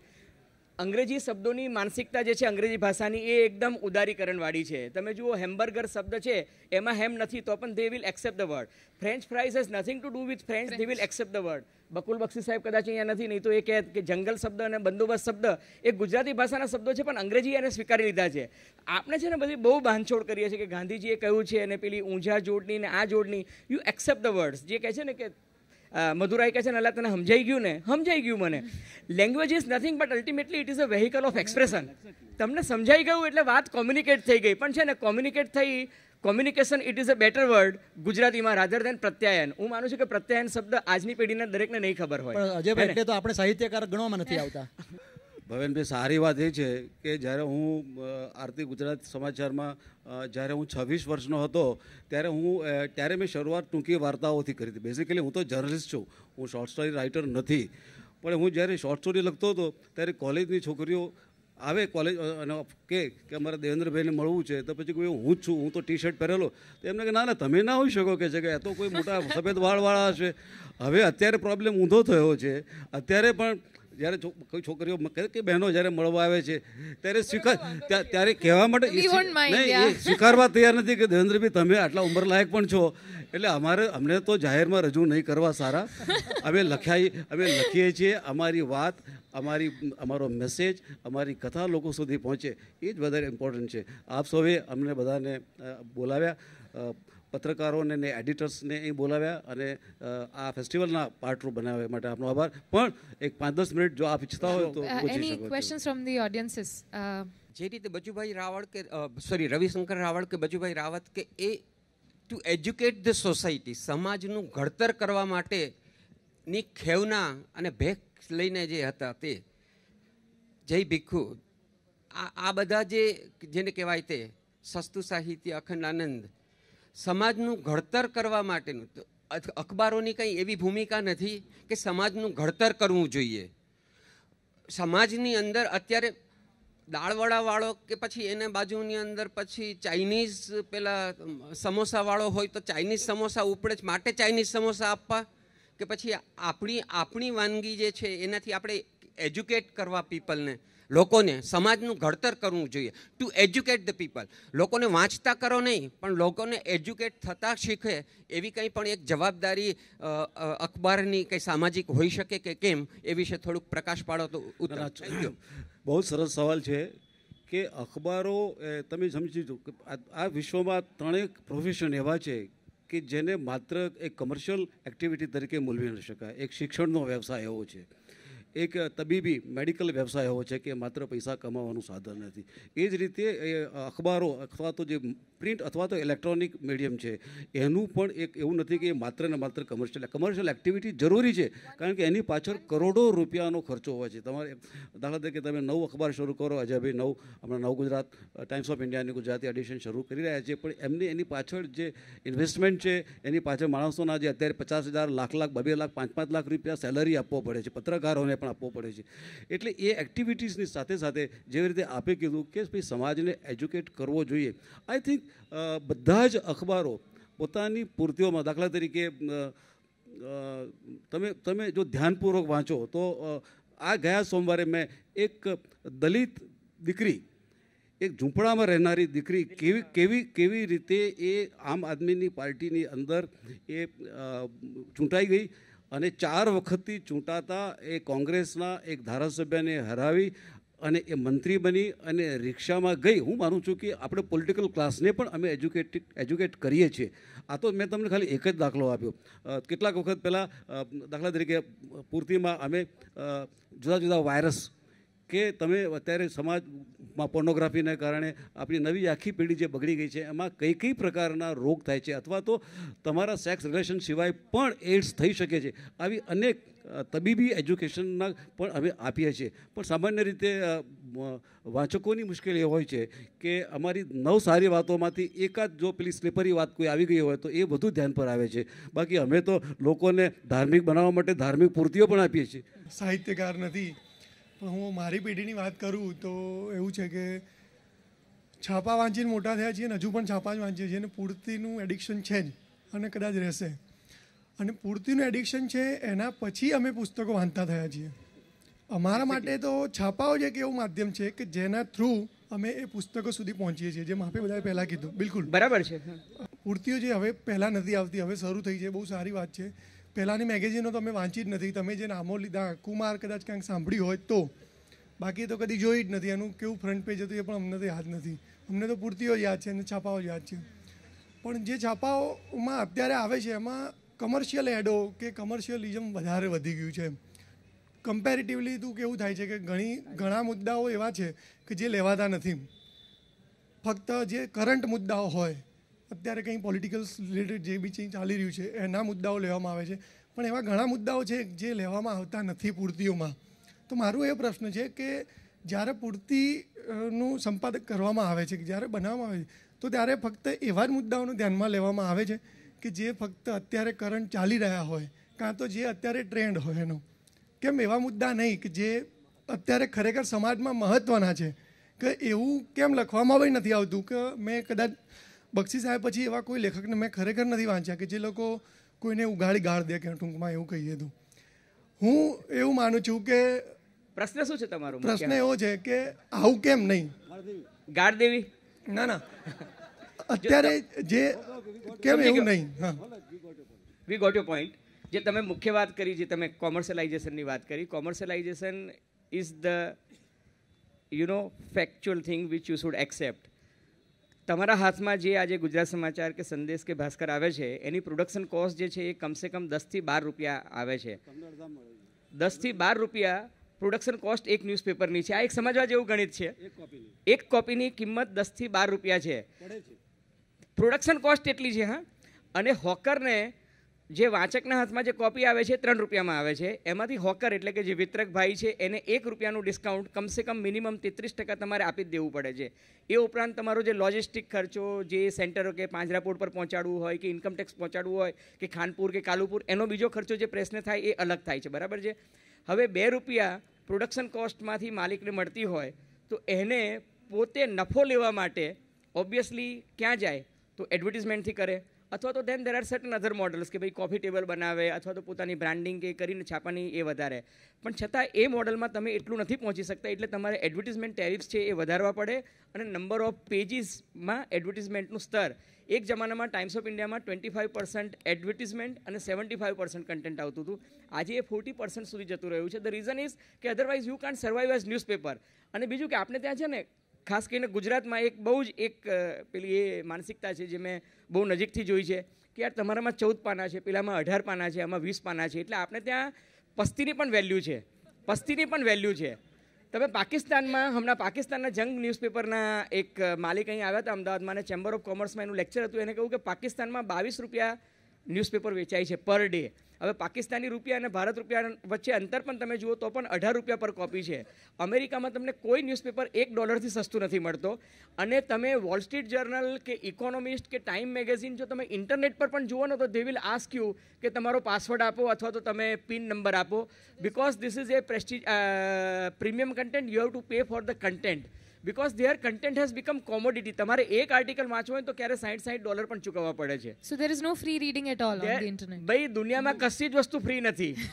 Speaker 3: અંગ્રેજી શબ્દોની માનસિકતા જે છે અંગ્રેજી ભાષાની એ એકદમ ઉદારીકરણવાળી છે તમે જુઓ હેમ્બર્ગર શબ્દ છે એમાં હેમ નથી તો પણ they will accept the word French fries has nothing to do with French they will accept the word Bakul Bakshi સાહેબ કદાચ અહીંયા નથી નહીં તો એ કહે કે જંગલ શબ્દ અને બંદોબસ્ત શબ્દ એ ગુજરાતી ભાષાના શબ્દો છે પણ અંગ્રેજી એને સ્વીકારી લીધા છે આપણે છે ને બધી બહુ બાંધછોડ કરીએ છીએ કે ગાંધીજીએ કહ્યું છે અને પેલી ઊંઝા જોડની ને આ જોડની યુ એક્સેપ્ટ ધ વર્ડ્સ જે કહે છે ને કે મધુરાઈ કહે છે ને અલા તને સમજાઈ ગયું ને સમજાઈ ગયું મને language is nothing but ultimately it is a vehicle of expression તમને સમજાઈ ગયું એટલે વાત કોમ્યુનિકેટ થઈ ગઈ પણ છે ને કોમ્યુનિકેટ થઈ communication it is a better word ગુજરાતીમાં રાધર દેન પ્રત્યાયન હું માનું છું કે પ્રત્યાયન શબ્દ આજની પેઢીના દરેકને નહીં ખબર હોય અજય તો આપણે સાહિત્યકાર ગણવામાં નથી
Speaker 4: આવતા
Speaker 2: ભવેનભાઈ સારી વાત એ છે કે જ્યારે હું આરતી ગુજરાત સમાચારમાં જ્યારે હું છવ્વીસ વર્ષનો હતો ત્યારે હું ત્યારે મેં શરૂઆત ટૂંકી વાર્તાઓથી કરી હતી બેઝિકલી હું તો જર્નલિસ્ટ છું હું શોર્ટ સ્ટોરી રાઇટર નથી પણ હું જ્યારે શોર્ટ સ્ટોરી લખતો હતો ત્યારે કોલેજની છોકરીઓ આવે કોલેજ અને કે કે અમારે દેવેન્દ્રભાઈને મળવું છે તો પછી કોઈ હું જ છું હું તો ટી શર્ટ પહેરેલો તો એમને કે ના ના તમે ના હોઈ શકો કે છે કે એ તો કોઈ મોટા સફેદ વાળવાળા હશે હવે અત્યારે પ્રોબ્લેમ ઊંધો થયો છે અત્યારે પણ જ્યારે કોઈ છોકરીઓ કે બહેનો જ્યારે મળવા આવે છે ત્યારે સ્વીકાર ત્યારે કહેવા માટે નહીં સ્વીકારવા તૈયાર નથી કે દેવેન્દ્રભાઈ તમે આટલા ઉંમરલાયક પણ છો એટલે અમારે અમને તો જાહેરમાં રજૂ નહીં કરવા સારા અમે લખાઈ અમે લખીએ છીએ અમારી વાત અમારી અમારો મેસેજ અમારી કથા લોકો સુધી પહોંચે એ જ વધારે ઇમ્પોર્ટન્ટ છે આપ સૌએ અમને બધાને બોલાવ્યા પત્રકારોને ને એડિટર્સને એ બોલાવ્યા અને આ ફેસ્ટિવલના પાર્ટરૂપ બનાવ્યા માટે આપનો આભાર પણ એક પાંચ દસ મિનિટ જો આપ ઈચ્છતા હોય તો any question
Speaker 1: from the audiences જે રીતે બચુભાઈ રાવળ કે
Speaker 2: સોરી
Speaker 5: રવિશંકર રાવળ કે બચુભાઈ રાવત કે એ ટુ એજ્યુકેટ ધ સોસાયટી સમાજનું ઘડતર કરવા માટે ની ખેવના અને ભેખ લઈને જે હતા તે જય ભીખુ આ આ બધા જે જેને કહેવાય તે સસ્તું સાહિત્ય અખંડ આનંદ સમાજનું ઘડતર કરવા માટેનું અખબારોની કંઈ એવી ભૂમિકા નથી કે સમાજનું ઘડતર કરવું જોઈએ સમાજની અંદર અત્યારે દાળવડાવાળો કે પછી એને બાજુની અંદર પછી ચાઇનીઝ પેલા સમોસાવાળો હોય તો ચાઇનીઝ સમોસા ઉપડે જ માટે ચાઇનીઝ સમોસા આપવા કે પછી આપણી આપણી વાનગી જે છે એનાથી આપણે એજ્યુકેટ કરવા પીપલને લોકોને સમાજનું ઘડતર કરવું જોઈએ ટુ એજ્યુકેટ ધ પીપલ લોકોને વાંચતા કરો નહીં પણ લોકોને એજ્યુકેટ થતાં શીખે એવી કંઈ પણ એક જવાબદારી અખબારની કંઈ સામાજિક હોઈ શકે કે કેમ એ વિશે થોડુંક પ્રકાશ પાડો તો
Speaker 2: ઉત્તર બહુ સરસ સવાલ છે કે અખબારો તમે સમજી લો કે આ વિશ્વમાં ત્રણેક પ્રોફેશન એવા છે કે જેને માત્ર એક કમર્શિયલ એક્ટિવિટી તરીકે મૂલવી ન શકાય એક શિક્ષણનો વ્યવસાય એવો છે એક તબીબી મેડિકલ વ્યવસાય હોય છે કે માત્ર પૈસા કમાવાનું સાધન નથી એ જ રીતે અખબારો અથવા તો જે પ્રિન્ટ અથવા તો ઇલેક્ટ્રોનિક મીડિયમ છે એનું પણ એક એવું નથી કે માત્ર ને માત્ર કમર્શિયલ કમર્શિયલ એક્ટિવિટી જરૂરી છે કારણ કે એની પાછળ કરોડો રૂપિયાનો ખર્ચો હોય છે તમારે દાખલા તરીકે તમે નવ અખબાર શરૂ કરો અજયભાઈ નવ હમણાં નવ ગુજરાત ટાઈમ્સ ઓફ ઇન્ડિયાની ગુજરાતી એડિશન શરૂ કરી રહ્યા છે પણ એમને એની પાછળ જે ઇન્વેસ્ટમેન્ટ છે એની પાછળ માણસોના જે અત્યારે પચાસ હજાર લાખ લાખ બે લાખ પાંચ પાંચ લાખ રૂપિયા સેલરી આપવો પડે છે પત્રકારોને પણ આપવો પડે છે એટલે એ એક્ટિવિટીઝની સાથે સાથે જેવી રીતે આપે કીધું કે ભાઈ સમાજને એજ્યુકેટ કરવો જોઈએ આઈ થિંક બધા જ અખબારો પોતાની પૂર્તિઓમાં દાખલા તરીકે તમે તમે જો ધ્યાનપૂર્વક વાંચો તો આ ગયા સોમવારે મેં એક દલિત દીકરી એક ઝૂંપડામાં રહેનારી દીકરી કેવી કેવી કેવી રીતે એ આમ આદમીની પાર્ટીની અંદર એ ચૂંટાઈ ગઈ અને ચાર વખતથી ચૂંટાતા એ કોંગ્રેસના એક ધારાસભ્યને હરાવી અને એ મંત્રી બની અને રિક્ષામાં ગઈ હું માનું છું કે આપણે પોલિટિકલ ક્લાસને પણ અમે એજ્યુકેટેડ એજ્યુકેટ કરીએ છીએ આ તો મેં તમને ખાલી એક જ દાખલો આપ્યો કેટલાક વખત પહેલાં દાખલા તરીકે પૂર્તિમાં અમે જુદા જુદા વાયરસ કે તમે અત્યારે સમાજમાં પોર્નોગ્રાફીને કારણે આપણી નવી આખી પેઢી જે બગડી ગઈ છે એમાં કઈ કઈ પ્રકારના રોગ થાય છે અથવા તો તમારા સેક્સ રિલેશન સિવાય પણ એડ્સ થઈ શકે છે આવી અનેક તબીબી એજ્યુકેશનના પણ અમે આપીએ છીએ પણ સામાન્ય રીતે વાંચકોની મુશ્કેલી એ હોય છે કે અમારી નવ સારી વાતોમાંથી એકાદ જો પેલી સ્લીપરી વાત કોઈ આવી ગઈ હોય તો એ બધું ધ્યાન પર આવે છે બાકી અમે તો લોકોને ધાર્મિક બનાવવા માટે ધાર્મિક પૂર્તિઓ પણ આપીએ છીએ
Speaker 6: સાહિત્યકાર નથી પણ હું મારી પેઢીની વાત કરું તો એવું છે કે છાપા વાંચીને મોટા થયા છીએ અને હજુ પણ છાપા જ વાંચીએ છીએ અને પૂર્તિનું એડિક્શન છે જ અને કદાચ રહેશે અને પૂર્તિનું એડિક્શન છે એના પછી અમે પુસ્તકો વાંચતા થયા છીએ અમારા માટે તો છાપાઓ જે એક એવું માધ્યમ છે કે જેના થ્રુ અમે એ પુસ્તકો સુધી પહોંચીએ છીએ જેમ આપે બધાએ પહેલાં કીધું બિલકુલ બરાબર છે પૂર્તિઓ જે હવે પહેલાં નથી આવતી હવે શરૂ થઈ છે બહુ સારી વાત છે પહેલાંની તો અમે વાંચી જ નથી તમે જે નામો લીધા કુમાર કદાચ ક્યાંક સાંભળી હોય તો બાકી તો કદી જોઈ જ નથી એનું કેવું ફ્રન્ટ પેજ હતું એ પણ અમને તો યાદ નથી અમને તો પૂર્તિઓ યાદ છે અને છાપાઓ યાદ છે પણ જે છાપાઓમાં અત્યારે આવે છે એમાં કમર્શિયલ એડો કે કમર્શિયલિઝમ વધારે વધી ગયું છે કમ્પેરેટિવલી તું કેવું થાય છે કે ઘણી ઘણા મુદ્દાઓ એવા છે કે જે લેવાતા નથી ફક્ત જે કરંટ મુદ્દાઓ હોય અત્યારે કંઈ પોલિટિકલ્સ રિલેટેડ જે બી ચેન્જ ચાલી રહ્યું છે એના મુદ્દાઓ લેવામાં આવે છે પણ એવા ઘણા મુદ્દાઓ છે જે લેવામાં આવતા નથી પૂર્તિઓમાં તો મારું એ પ્રશ્ન છે કે જ્યારે પૂર્તિનું સંપાદક કરવામાં આવે છે કે જ્યારે બનાવવામાં આવે છે તો ત્યારે ફક્ત એવા જ મુદ્દાઓનું ધ્યાનમાં લેવામાં આવે છે કે જે ફક્ત અત્યારે કરંટ ચાલી રહ્યા હોય કાં તો જે અત્યારે ટ્રેન્ડ હોય એનો કેમ એવા મુદ્દા નહીં કે જે અત્યારે ખરેખર સમાજમાં મહત્ત્વના છે કે એવું કેમ લખવામાં બી નથી આવતું કે મેં કદાચ બક્ષી સાહેબ પછી એવા કોઈ લેખકને મેં ખરેખર નથી વાંચ્યા કે જે લોકો કોઈને ઉગાડી ગાળ દે કે ટૂંકમાં એવું કહીએ તું હું એવું માનું છું કે
Speaker 3: પ્રશ્ન શું છે તમારો પ્રશ્ન એવો
Speaker 6: છે કે આવું કેમ નહીં
Speaker 3: ગાળ દેવી ના ના
Speaker 6: અત્યારે જે
Speaker 3: કેમ એવું નહીં વી ગોટ યુ પોઈન્ટ જે તમે મુખ્ય વાત કરી જે તમે કોમર્શિયલાઇઝેશનની વાત કરી commercialization is the you know factual thing which you should accept તમારા હાથમાં જે આજે ગુજરાત સમાચાર કે સંદેશ કે ભાસ્કર આવે છે એની પ્રોડક્શન કોસ્ટ જે છે એ કમસે કમ દસથી બાર રૂપિયા આવે છે દસથી બાર રૂપિયા પ્રોડક્શન કોસ્ટ એક ન્યૂઝપેપરની છે આ એક સમજવા જેવું ગણિત છે એક કોપીની કિંમત દસથી બાર રૂપિયા છે પ્રોડક્શન કોસ્ટ એટલી છે હા અને હોકરને જે વાચકના હાથમાં જે કોપી આવે છે ત્રણ રૂપિયામાં આવે છે એમાંથી હોકર એટલે કે જે વિતરક ભાઈ છે એને એક રૂપિયાનું ડિસ્કાઉન્ટ કમસે કમ મિનિમમ તેત્રીસ ટકા તમારે આપી જ દેવું પડે છે એ ઉપરાંત તમારો જે લોજિસ્ટિક ખર્ચો જે સેન્ટરો કે પાંજરાપોળ પર પહોંચાડવું હોય કે ઇન્કમ ટેક્સ પહોંચાડવું હોય કે ખાનપુર કે કાલુપુર એનો બીજો ખર્ચો જે પ્રેસને થાય એ અલગ થાય છે બરાબર છે હવે બે રૂપિયા પ્રોડક્શન કોસ્ટમાંથી માલિકને મળતી હોય તો એને પોતે નફો લેવા માટે ઓબ્વિયસલી ક્યાં જાય તો એડવર્ટિઝમેન્ટથી કરે અથવા તો then there are certain other models કે ભાઈ કોફી ટેબલ બનાવે અથવા તો પોતાની બ્રાન્ડિંગ કે કરીને છાપાની એ વધારે પણ છતાં એ મોડલમાં તમે એટલું નથી પહોંચી શકતા એટલે તમારે એડવર્ટિઝમેન્ટ ટેરિફ્સ છે એ વધારવા પડે અને નંબર ઓફ પેજીસમાં એડવર્ટિઝમેન્ટનું સ્તર એક જમાનામાં ટાઈમ્સ ઓફ ઇન્ડિયામાં ટ્વેન્ટી ફાઇવ પર્સન્ટ એડવર્ટિઝમેન્ટ અને સેવન્ટી ફાઇવ પર્સન્ટ કન્ટેન્ટ આવતું હતું આજે એ ફોર્ટી પર્સન્ટ સુધી જતું રહ્યું છે ધ રીઝન ઇઝ કે otherwise you can't survive as newspaper અને બીજું કે આપણે ત્યાં છે ને ખાસ કરીને ગુજરાતમાં એક બહુ જ એક પેલી એ માનસિકતા છે જે મેં બહુ નજીકથી જોઈ છે કે યાર તમારામાં ચૌદ પાના છે પેલામાં અઢાર પાના છે આમાં વીસ પાના છે એટલે આપણે ત્યાં પસ્તીની પણ વેલ્યુ છે પસ્તીની પણ વેલ્યુ છે તમે પાકિસ્તાનમાં હમણાં પાકિસ્તાનના જંગ ન્યૂઝપેપરના એક માલિક અહીં આવ્યા હતા અમદાવાદમાં અને ચેમ્બર ઓફ કોમર્સમાં એનું લેક્ચર હતું એને કહ્યું કે પાકિસ્તાનમાં બાવીસ રૂપિયા ન્યૂઝપેપર વેચાય છે પર ડે હવે પાકિસ્તાની રૂપિયા અને ભારત રૂપિયા વચ્ચે અંતર પણ તમે જુઓ તો પણ અઢાર રૂપિયા પર કોપી છે અમેરિકામાં તમને કોઈ ન્યૂઝપેપર એક ડોલરથી સસ્તું નથી મળતો અને તમે વોલસ્ટ્રીટ સ્ટ્રીટ જર્નલ કે ઇકોનોમિસ્ટ કે ટાઈમ મેગેઝિન જો તમે ઇન્ટરનેટ પર પણ જુઓ ને તો દે વિલ આસ્ક યુ કે તમારો પાસવર્ડ આપો અથવા તો તમે પિન નંબર આપો because this is a prestige premium content you have to pay for the content because their content has become commodity તમારે એક આર્ટિકલ વાંચવો હોય તો ક્યારે સાઠ સાઠ ડોલર પણ ચૂકવવા પડે છે so
Speaker 1: there is no free reading at all on internet
Speaker 3: ભાઈ દુનિયામાં કશી જ વસ્તુ ફ્રી નથી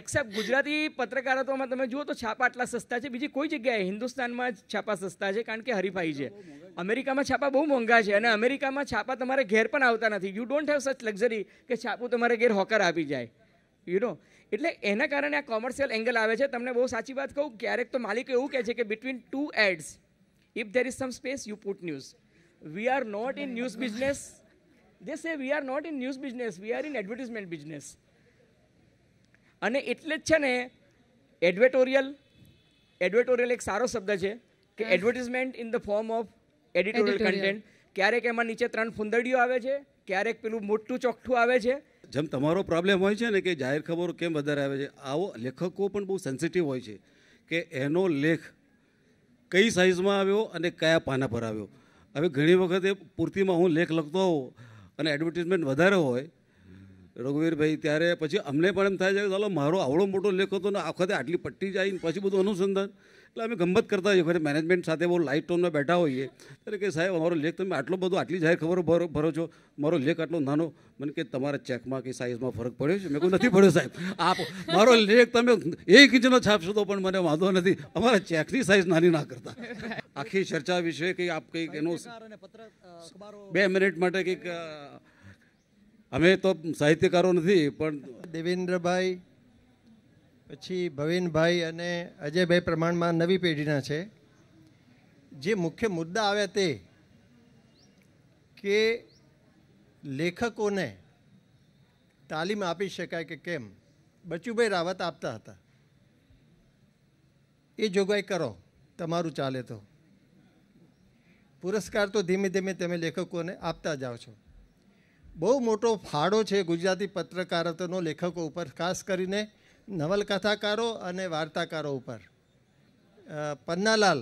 Speaker 3: એક્સેપ્ટ ગુજરાતી પત્રકારત્વમાં તમે જુઓ તો છાપા આટલા સસ્તા છે બીજી કોઈ જગ્યાએ હિન્દુસ્તાનમાં છાપા સસ્તા છે કારણ કે હરીફાઈ છે અમેરિકામાં છાપા બહુ મોંઘા છે અને અમેરિકામાં છાપા તમારે ઘેર પણ આવતા નથી you don't have such luxury કે છાપું તમારે ઘેર હોકર આપી જાય યુ નો એટલે એના કારણે આ કોમર્શિયલ એંગલ આવે છે તમને બહુ સાચી વાત કહું ક્યારેક તો માલિક એવું કહે છે કે between two ads If there is some space, you put news. We are not in news business. They say we are not in news business. We are in advertisement business. અને એટલે જ છે ને એડવેટોરિયલ એડવેટોરિયલ એક સારો શબ્દ છે કે advertisement in the form of editorial content ક્યારેક એમાં નીચે ત્રણ ફુંદડીઓ આવે છે ક્યારેક પેલું મોટું ચોખ્ઠું આવે છે
Speaker 2: જેમ તમારો પ્રોબ્લેમ હોય છે ને કે જાહેર ખબરો કેમ વધારે આવે છે આવો લેખકો પણ બહુ સેન્સિટિવ હોય છે કે એનો લેખ કઈ સાઇઝમાં આવ્યો અને કયા પાના પર આવ્યો હવે ઘણી વખતે પૂર્તિમાં હું લેખ લખતો હોઉં અને એડવર્ટિઝમેન્ટ વધારે હોય રઘુવીરભાઈ ત્યારે પછી અમને પણ એમ થાય છે કે ચાલો મારો આવડો મોટો લેખ હતો ને આખતે આટલી પટ્ટી જાય પછી બધું અનુસંધાન એટલે અમે ગમત કરતા હોઈએ ખરે મેનેજમેન્ટ સાથે બહુ લાઇટ ટોનમાં બેઠા હોઈએ ત્યારે કે સાહેબ અમારો લેખ તમે આટલો બધો આટલી જાહેર ખબર ભરો ભરો છો મારો લેખ આટલો નાનો મને કે તમારા ચેકમાં કે સાઇઝમાં ફરક પડ્યો છે મેં કોઈ નથી પડ્યો સાહેબ આપ મારો લેખ તમે એક ઇંચનો છાપશો તો પણ મને વાંધો નથી અમારા ચેકની સાઇઝ નાની ના કરતા આખી ચર્ચા વિશે કંઈ આપ કંઈક એનો બે મિનિટ માટે કંઈક અમે તો સાહિત્યકારો નથી
Speaker 7: પણ દેવેન્દ્રભાઈ પછી ભવિનભાઈ અને અજયભાઈ પ્રમાણમાં નવી પેઢીના છે જે મુખ્ય મુદ્દા આવ્યા તે કે લેખકોને તાલીમ આપી શકાય કે કેમ બચુભાઈ રાવત આપતા હતા એ જોગવાઈ કરો તમારું ચાલે તો પુરસ્કાર તો ધીમે ધીમે તમે લેખકોને આપતા જાઓ છો બહુ મોટો ફાળો છે ગુજરાતી પત્રકારત્વનો લેખકો ઉપર ખાસ કરીને નવલકથાકારો અને વાર્તાકારો ઉપર પન્નાલાલ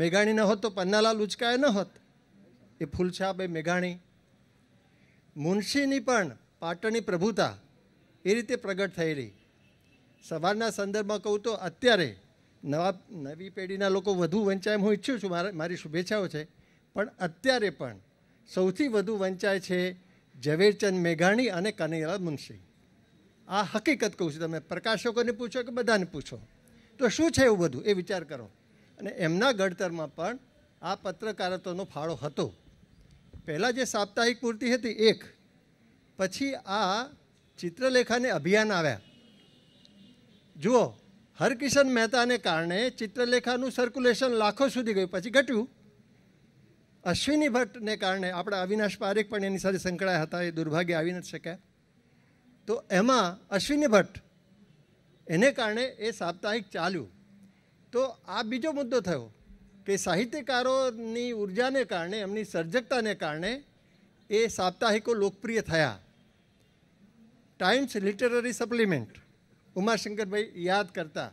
Speaker 7: મેઘાણી ન હોત તો પન્નાલાલ ઉચકાય ન હોત એ ફૂલછાબે મેઘાણી મુનશીની પણ પાટણની પ્રભુતા એ રીતે પ્રગટ થયેલી સવારના સંદર્ભમાં કહું તો અત્યારે નવા નવી પેઢીના લોકો વધુ વંચાય હું ઈચ્છું છું મારા મારી શુભેચ્છાઓ છે પણ અત્યારે પણ સૌથી વધુ વંચાય છે ઝવેરચંદ મેઘાણી અને કનૈયાલાલ મુનશી આ હકીકત કહું છું તમે પ્રકાશકોને પૂછો કે બધાને પૂછો તો શું છે એવું બધું એ વિચાર કરો અને એમના ઘડતરમાં પણ આ પત્રકારત્વનો ફાળો હતો પહેલાં જે સાપ્તાહિક પૂર્તિ હતી એક પછી આ ચિત્રલેખાને અભિયાન આવ્યા જુઓ હરકિશન મહેતાને કારણે ચિત્રલેખાનું સર્ક્યુલેશન લાખો સુધી ગયું પછી ઘટ્યું અશ્વિની ભટ્ટને કારણે આપણા અવિનાશ પારેખ પણ એની સાથે સંકળાયા હતા એ દુર્ભાગ્ય આવી નથી શક્યા તો એમાં અશ્વિની ભટ્ટ એને કારણે એ સાપ્તાહિક ચાલ્યું તો આ બીજો મુદ્દો થયો કે સાહિત્યકારોની ઉર્જાને કારણે એમની સર્જકતાને કારણે એ સાપ્તાહિકો લોકપ્રિય થયા ટાઈમ્સ લિટરરી સપ્લિમેન્ટ ઉમાશંકરભાઈ યાદ કરતા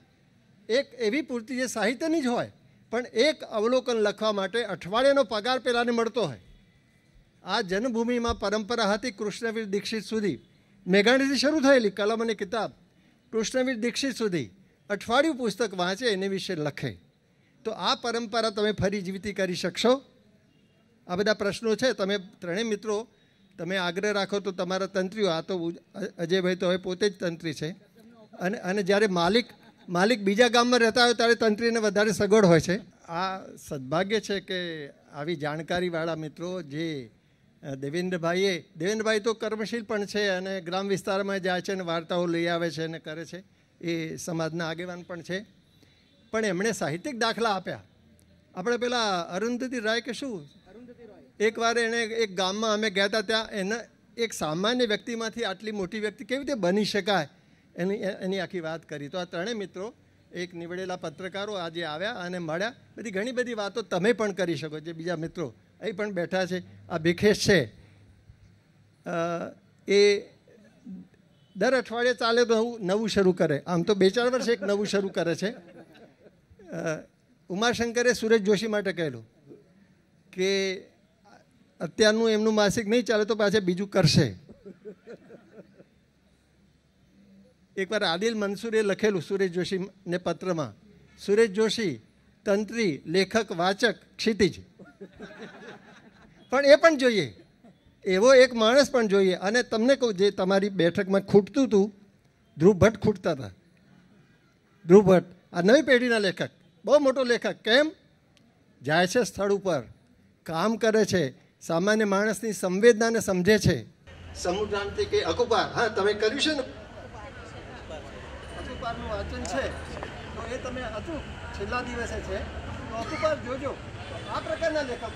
Speaker 7: એક એવી પૂર્તિ જે સાહિત્યની જ હોય પણ એક અવલોકન લખવા માટે અઠવાડિયાનો પગાર પહેલાંને મળતો હોય આ જન્મભૂમિમાં પરંપરા હતી કૃષ્ણવીર દીક્ષિત સુધી મેઘાણીથી શરૂ થયેલી કલમ અને કિતાબ કૃષ્ણવીર દીક્ષિત સુધી અઠવાડિયું પુસ્તક વાંચે એને વિશે લખે તો આ પરંપરા તમે ફરી જીવતી કરી શકશો આ બધા પ્રશ્નો છે તમે ત્રણેય મિત્રો તમે આગ્રહ રાખો તો તમારા તંત્રીઓ આ તો અજયભાઈ તો હવે પોતે જ તંત્રી છે અને અને જ્યારે માલિક માલિક બીજા ગામમાં રહેતા હોય ત્યારે તંત્રીને વધારે સગવડ હોય છે આ સદભાગ્ય છે કે આવી જાણકારીવાળા મિત્રો જે દેવેન્દ્રભાઈએ દેવેન્દ્રભાઈ તો કર્મશીલ પણ છે અને ગ્રામ વિસ્તારમાં જાય છે અને વાર્તાઓ લઈ આવે છે અને કરે છે એ સમાજના આગેવાન પણ છે પણ એમણે સાહિત્યિક દાખલા આપ્યા આપણે પેલા અરુંધતી રાય કે શું એકવાર એણે એક ગામમાં અમે ગયા હતા ત્યાં એના એક સામાન્ય વ્યક્તિમાંથી આટલી મોટી વ્યક્તિ કેવી રીતે બની શકાય એની એની આખી વાત કરી તો આ ત્રણેય મિત્રો એક નીવડેલા પત્રકારો આજે આવ્યા અને મળ્યા બધી ઘણી બધી વાતો તમે પણ કરી શકો જે બીજા મિત્રો અહીં પણ બેઠા છે આ ભિખેશ છે એ દર અઠવાડિયે ચાલે તો નવું શરૂ કરે આમ તો બે ચાર વર્ષ એક નવું શરૂ કરે છે ઉમાશંકરે સુરેશ જોશી માટે કહેલું કે અત્યારનું એમનું માસિક નહીં ચાલે તો પાછા બીજું કરશે એકવાર આદિલ મંસૂરે લખેલું સુરેશ જોશીને પત્રમાં સુરેશ જોશી તંત્રી લેખક વાચક ક્ષિતિજ પણ એ પણ જોઈએ એવો એક માણસ પણ જોઈએ અને તમને કહું જે તમારી બેઠકમાં ખૂટતું હતું ધ્રુવ ભટ્ટ ખૂટતા હતા ધ્રુવ ભટ્ટ આ નવી પેઢીના લેખક બહુ મોટો લેખક કેમ જાય છે સ્થળ ઉપર કામ કરે છે સામાન્ય માણસની સંવેદનાને સમજે છે સમુદ્રાંતિ કે અકુપા હા તમે કર્યું છે ને અખબારનું વાંચન છે તો એ તમે અચૂક છેલ્લા દિવસે છે તો અખબાર જોજો આ પ્રકારના લેખકો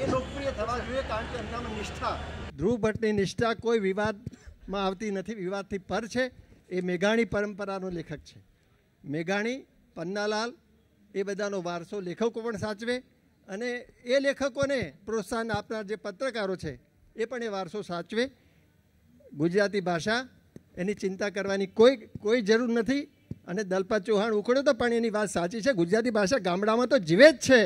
Speaker 7: એ લોકપ્રિય થવા જોઈએ કારણ કે એમનામાં નિષ્ઠા ધ્રુવ ભટ્ટની નિષ્ઠા કોઈ વિવાદમાં આવતી નથી વિવાદથી પર છે એ મેઘાણી પરંપરાનો લેખક છે મેઘાણી પન્નાલાલ એ બધાનો વારસો લેખકો પણ સાચવે અને એ લેખકોને પ્રોત્સાહન આપનાર જે પત્રકારો છે એ પણ એ વારસો સાચવે ગુજરાતી ભાષા એની ચિંતા કરવાની કોઈ કોઈ જરૂર નથી અને દલપત ચૌહાણ ઉકળ્યો તો પણ એની વાત સાચી છે ગુજરાતી ભાષા ગામડામાં તો જીવે જ છે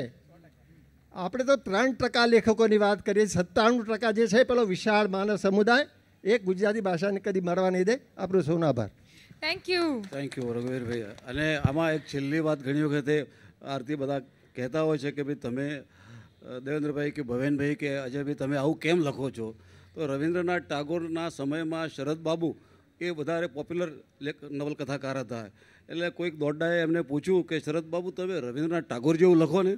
Speaker 7: આપણે તો ત્રણ ટકા લેખકોની વાત કરીએ સત્તાણું ટકા જે છે પેલો વિશાળ માનવ સમુદાય એ ગુજરાતી ભાષાને કદી મરવા નહીં દે આપણો સૌનો આભાર
Speaker 1: થેન્ક યુ
Speaker 2: થેન્ક યુ રઘુવીરભાઈ અને આમાં એક છેલ્લી વાત ઘણી વખતે આરતી બધા કહેતા હોય છે કે ભાઈ તમે દેવેન્દ્રભાઈ કે ભવેનભાઈ કે અજયભાઈ તમે આવું કેમ લખો છો તો રવિન્દ્રનાથ ટાગોરના સમયમાં શરદ બાબુ એ વધારે પોપ્યુલર લેખ નવલકથાકાર હતા એટલે કોઈક દોડડાએ એમને પૂછ્યું કે શરદબાબુ તમે રવિન્દ્રનાથ ટાગોર જેવું લખો ને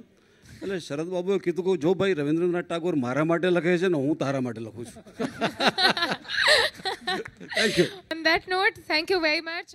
Speaker 2: એટલે શરદબાબુએ કીધું કહું જો ભાઈ રવિન્દ્રનાથ ટાગોર મારા માટે લખે છે ને હું તારા માટે લખું છું
Speaker 1: thank you on that note thank you very much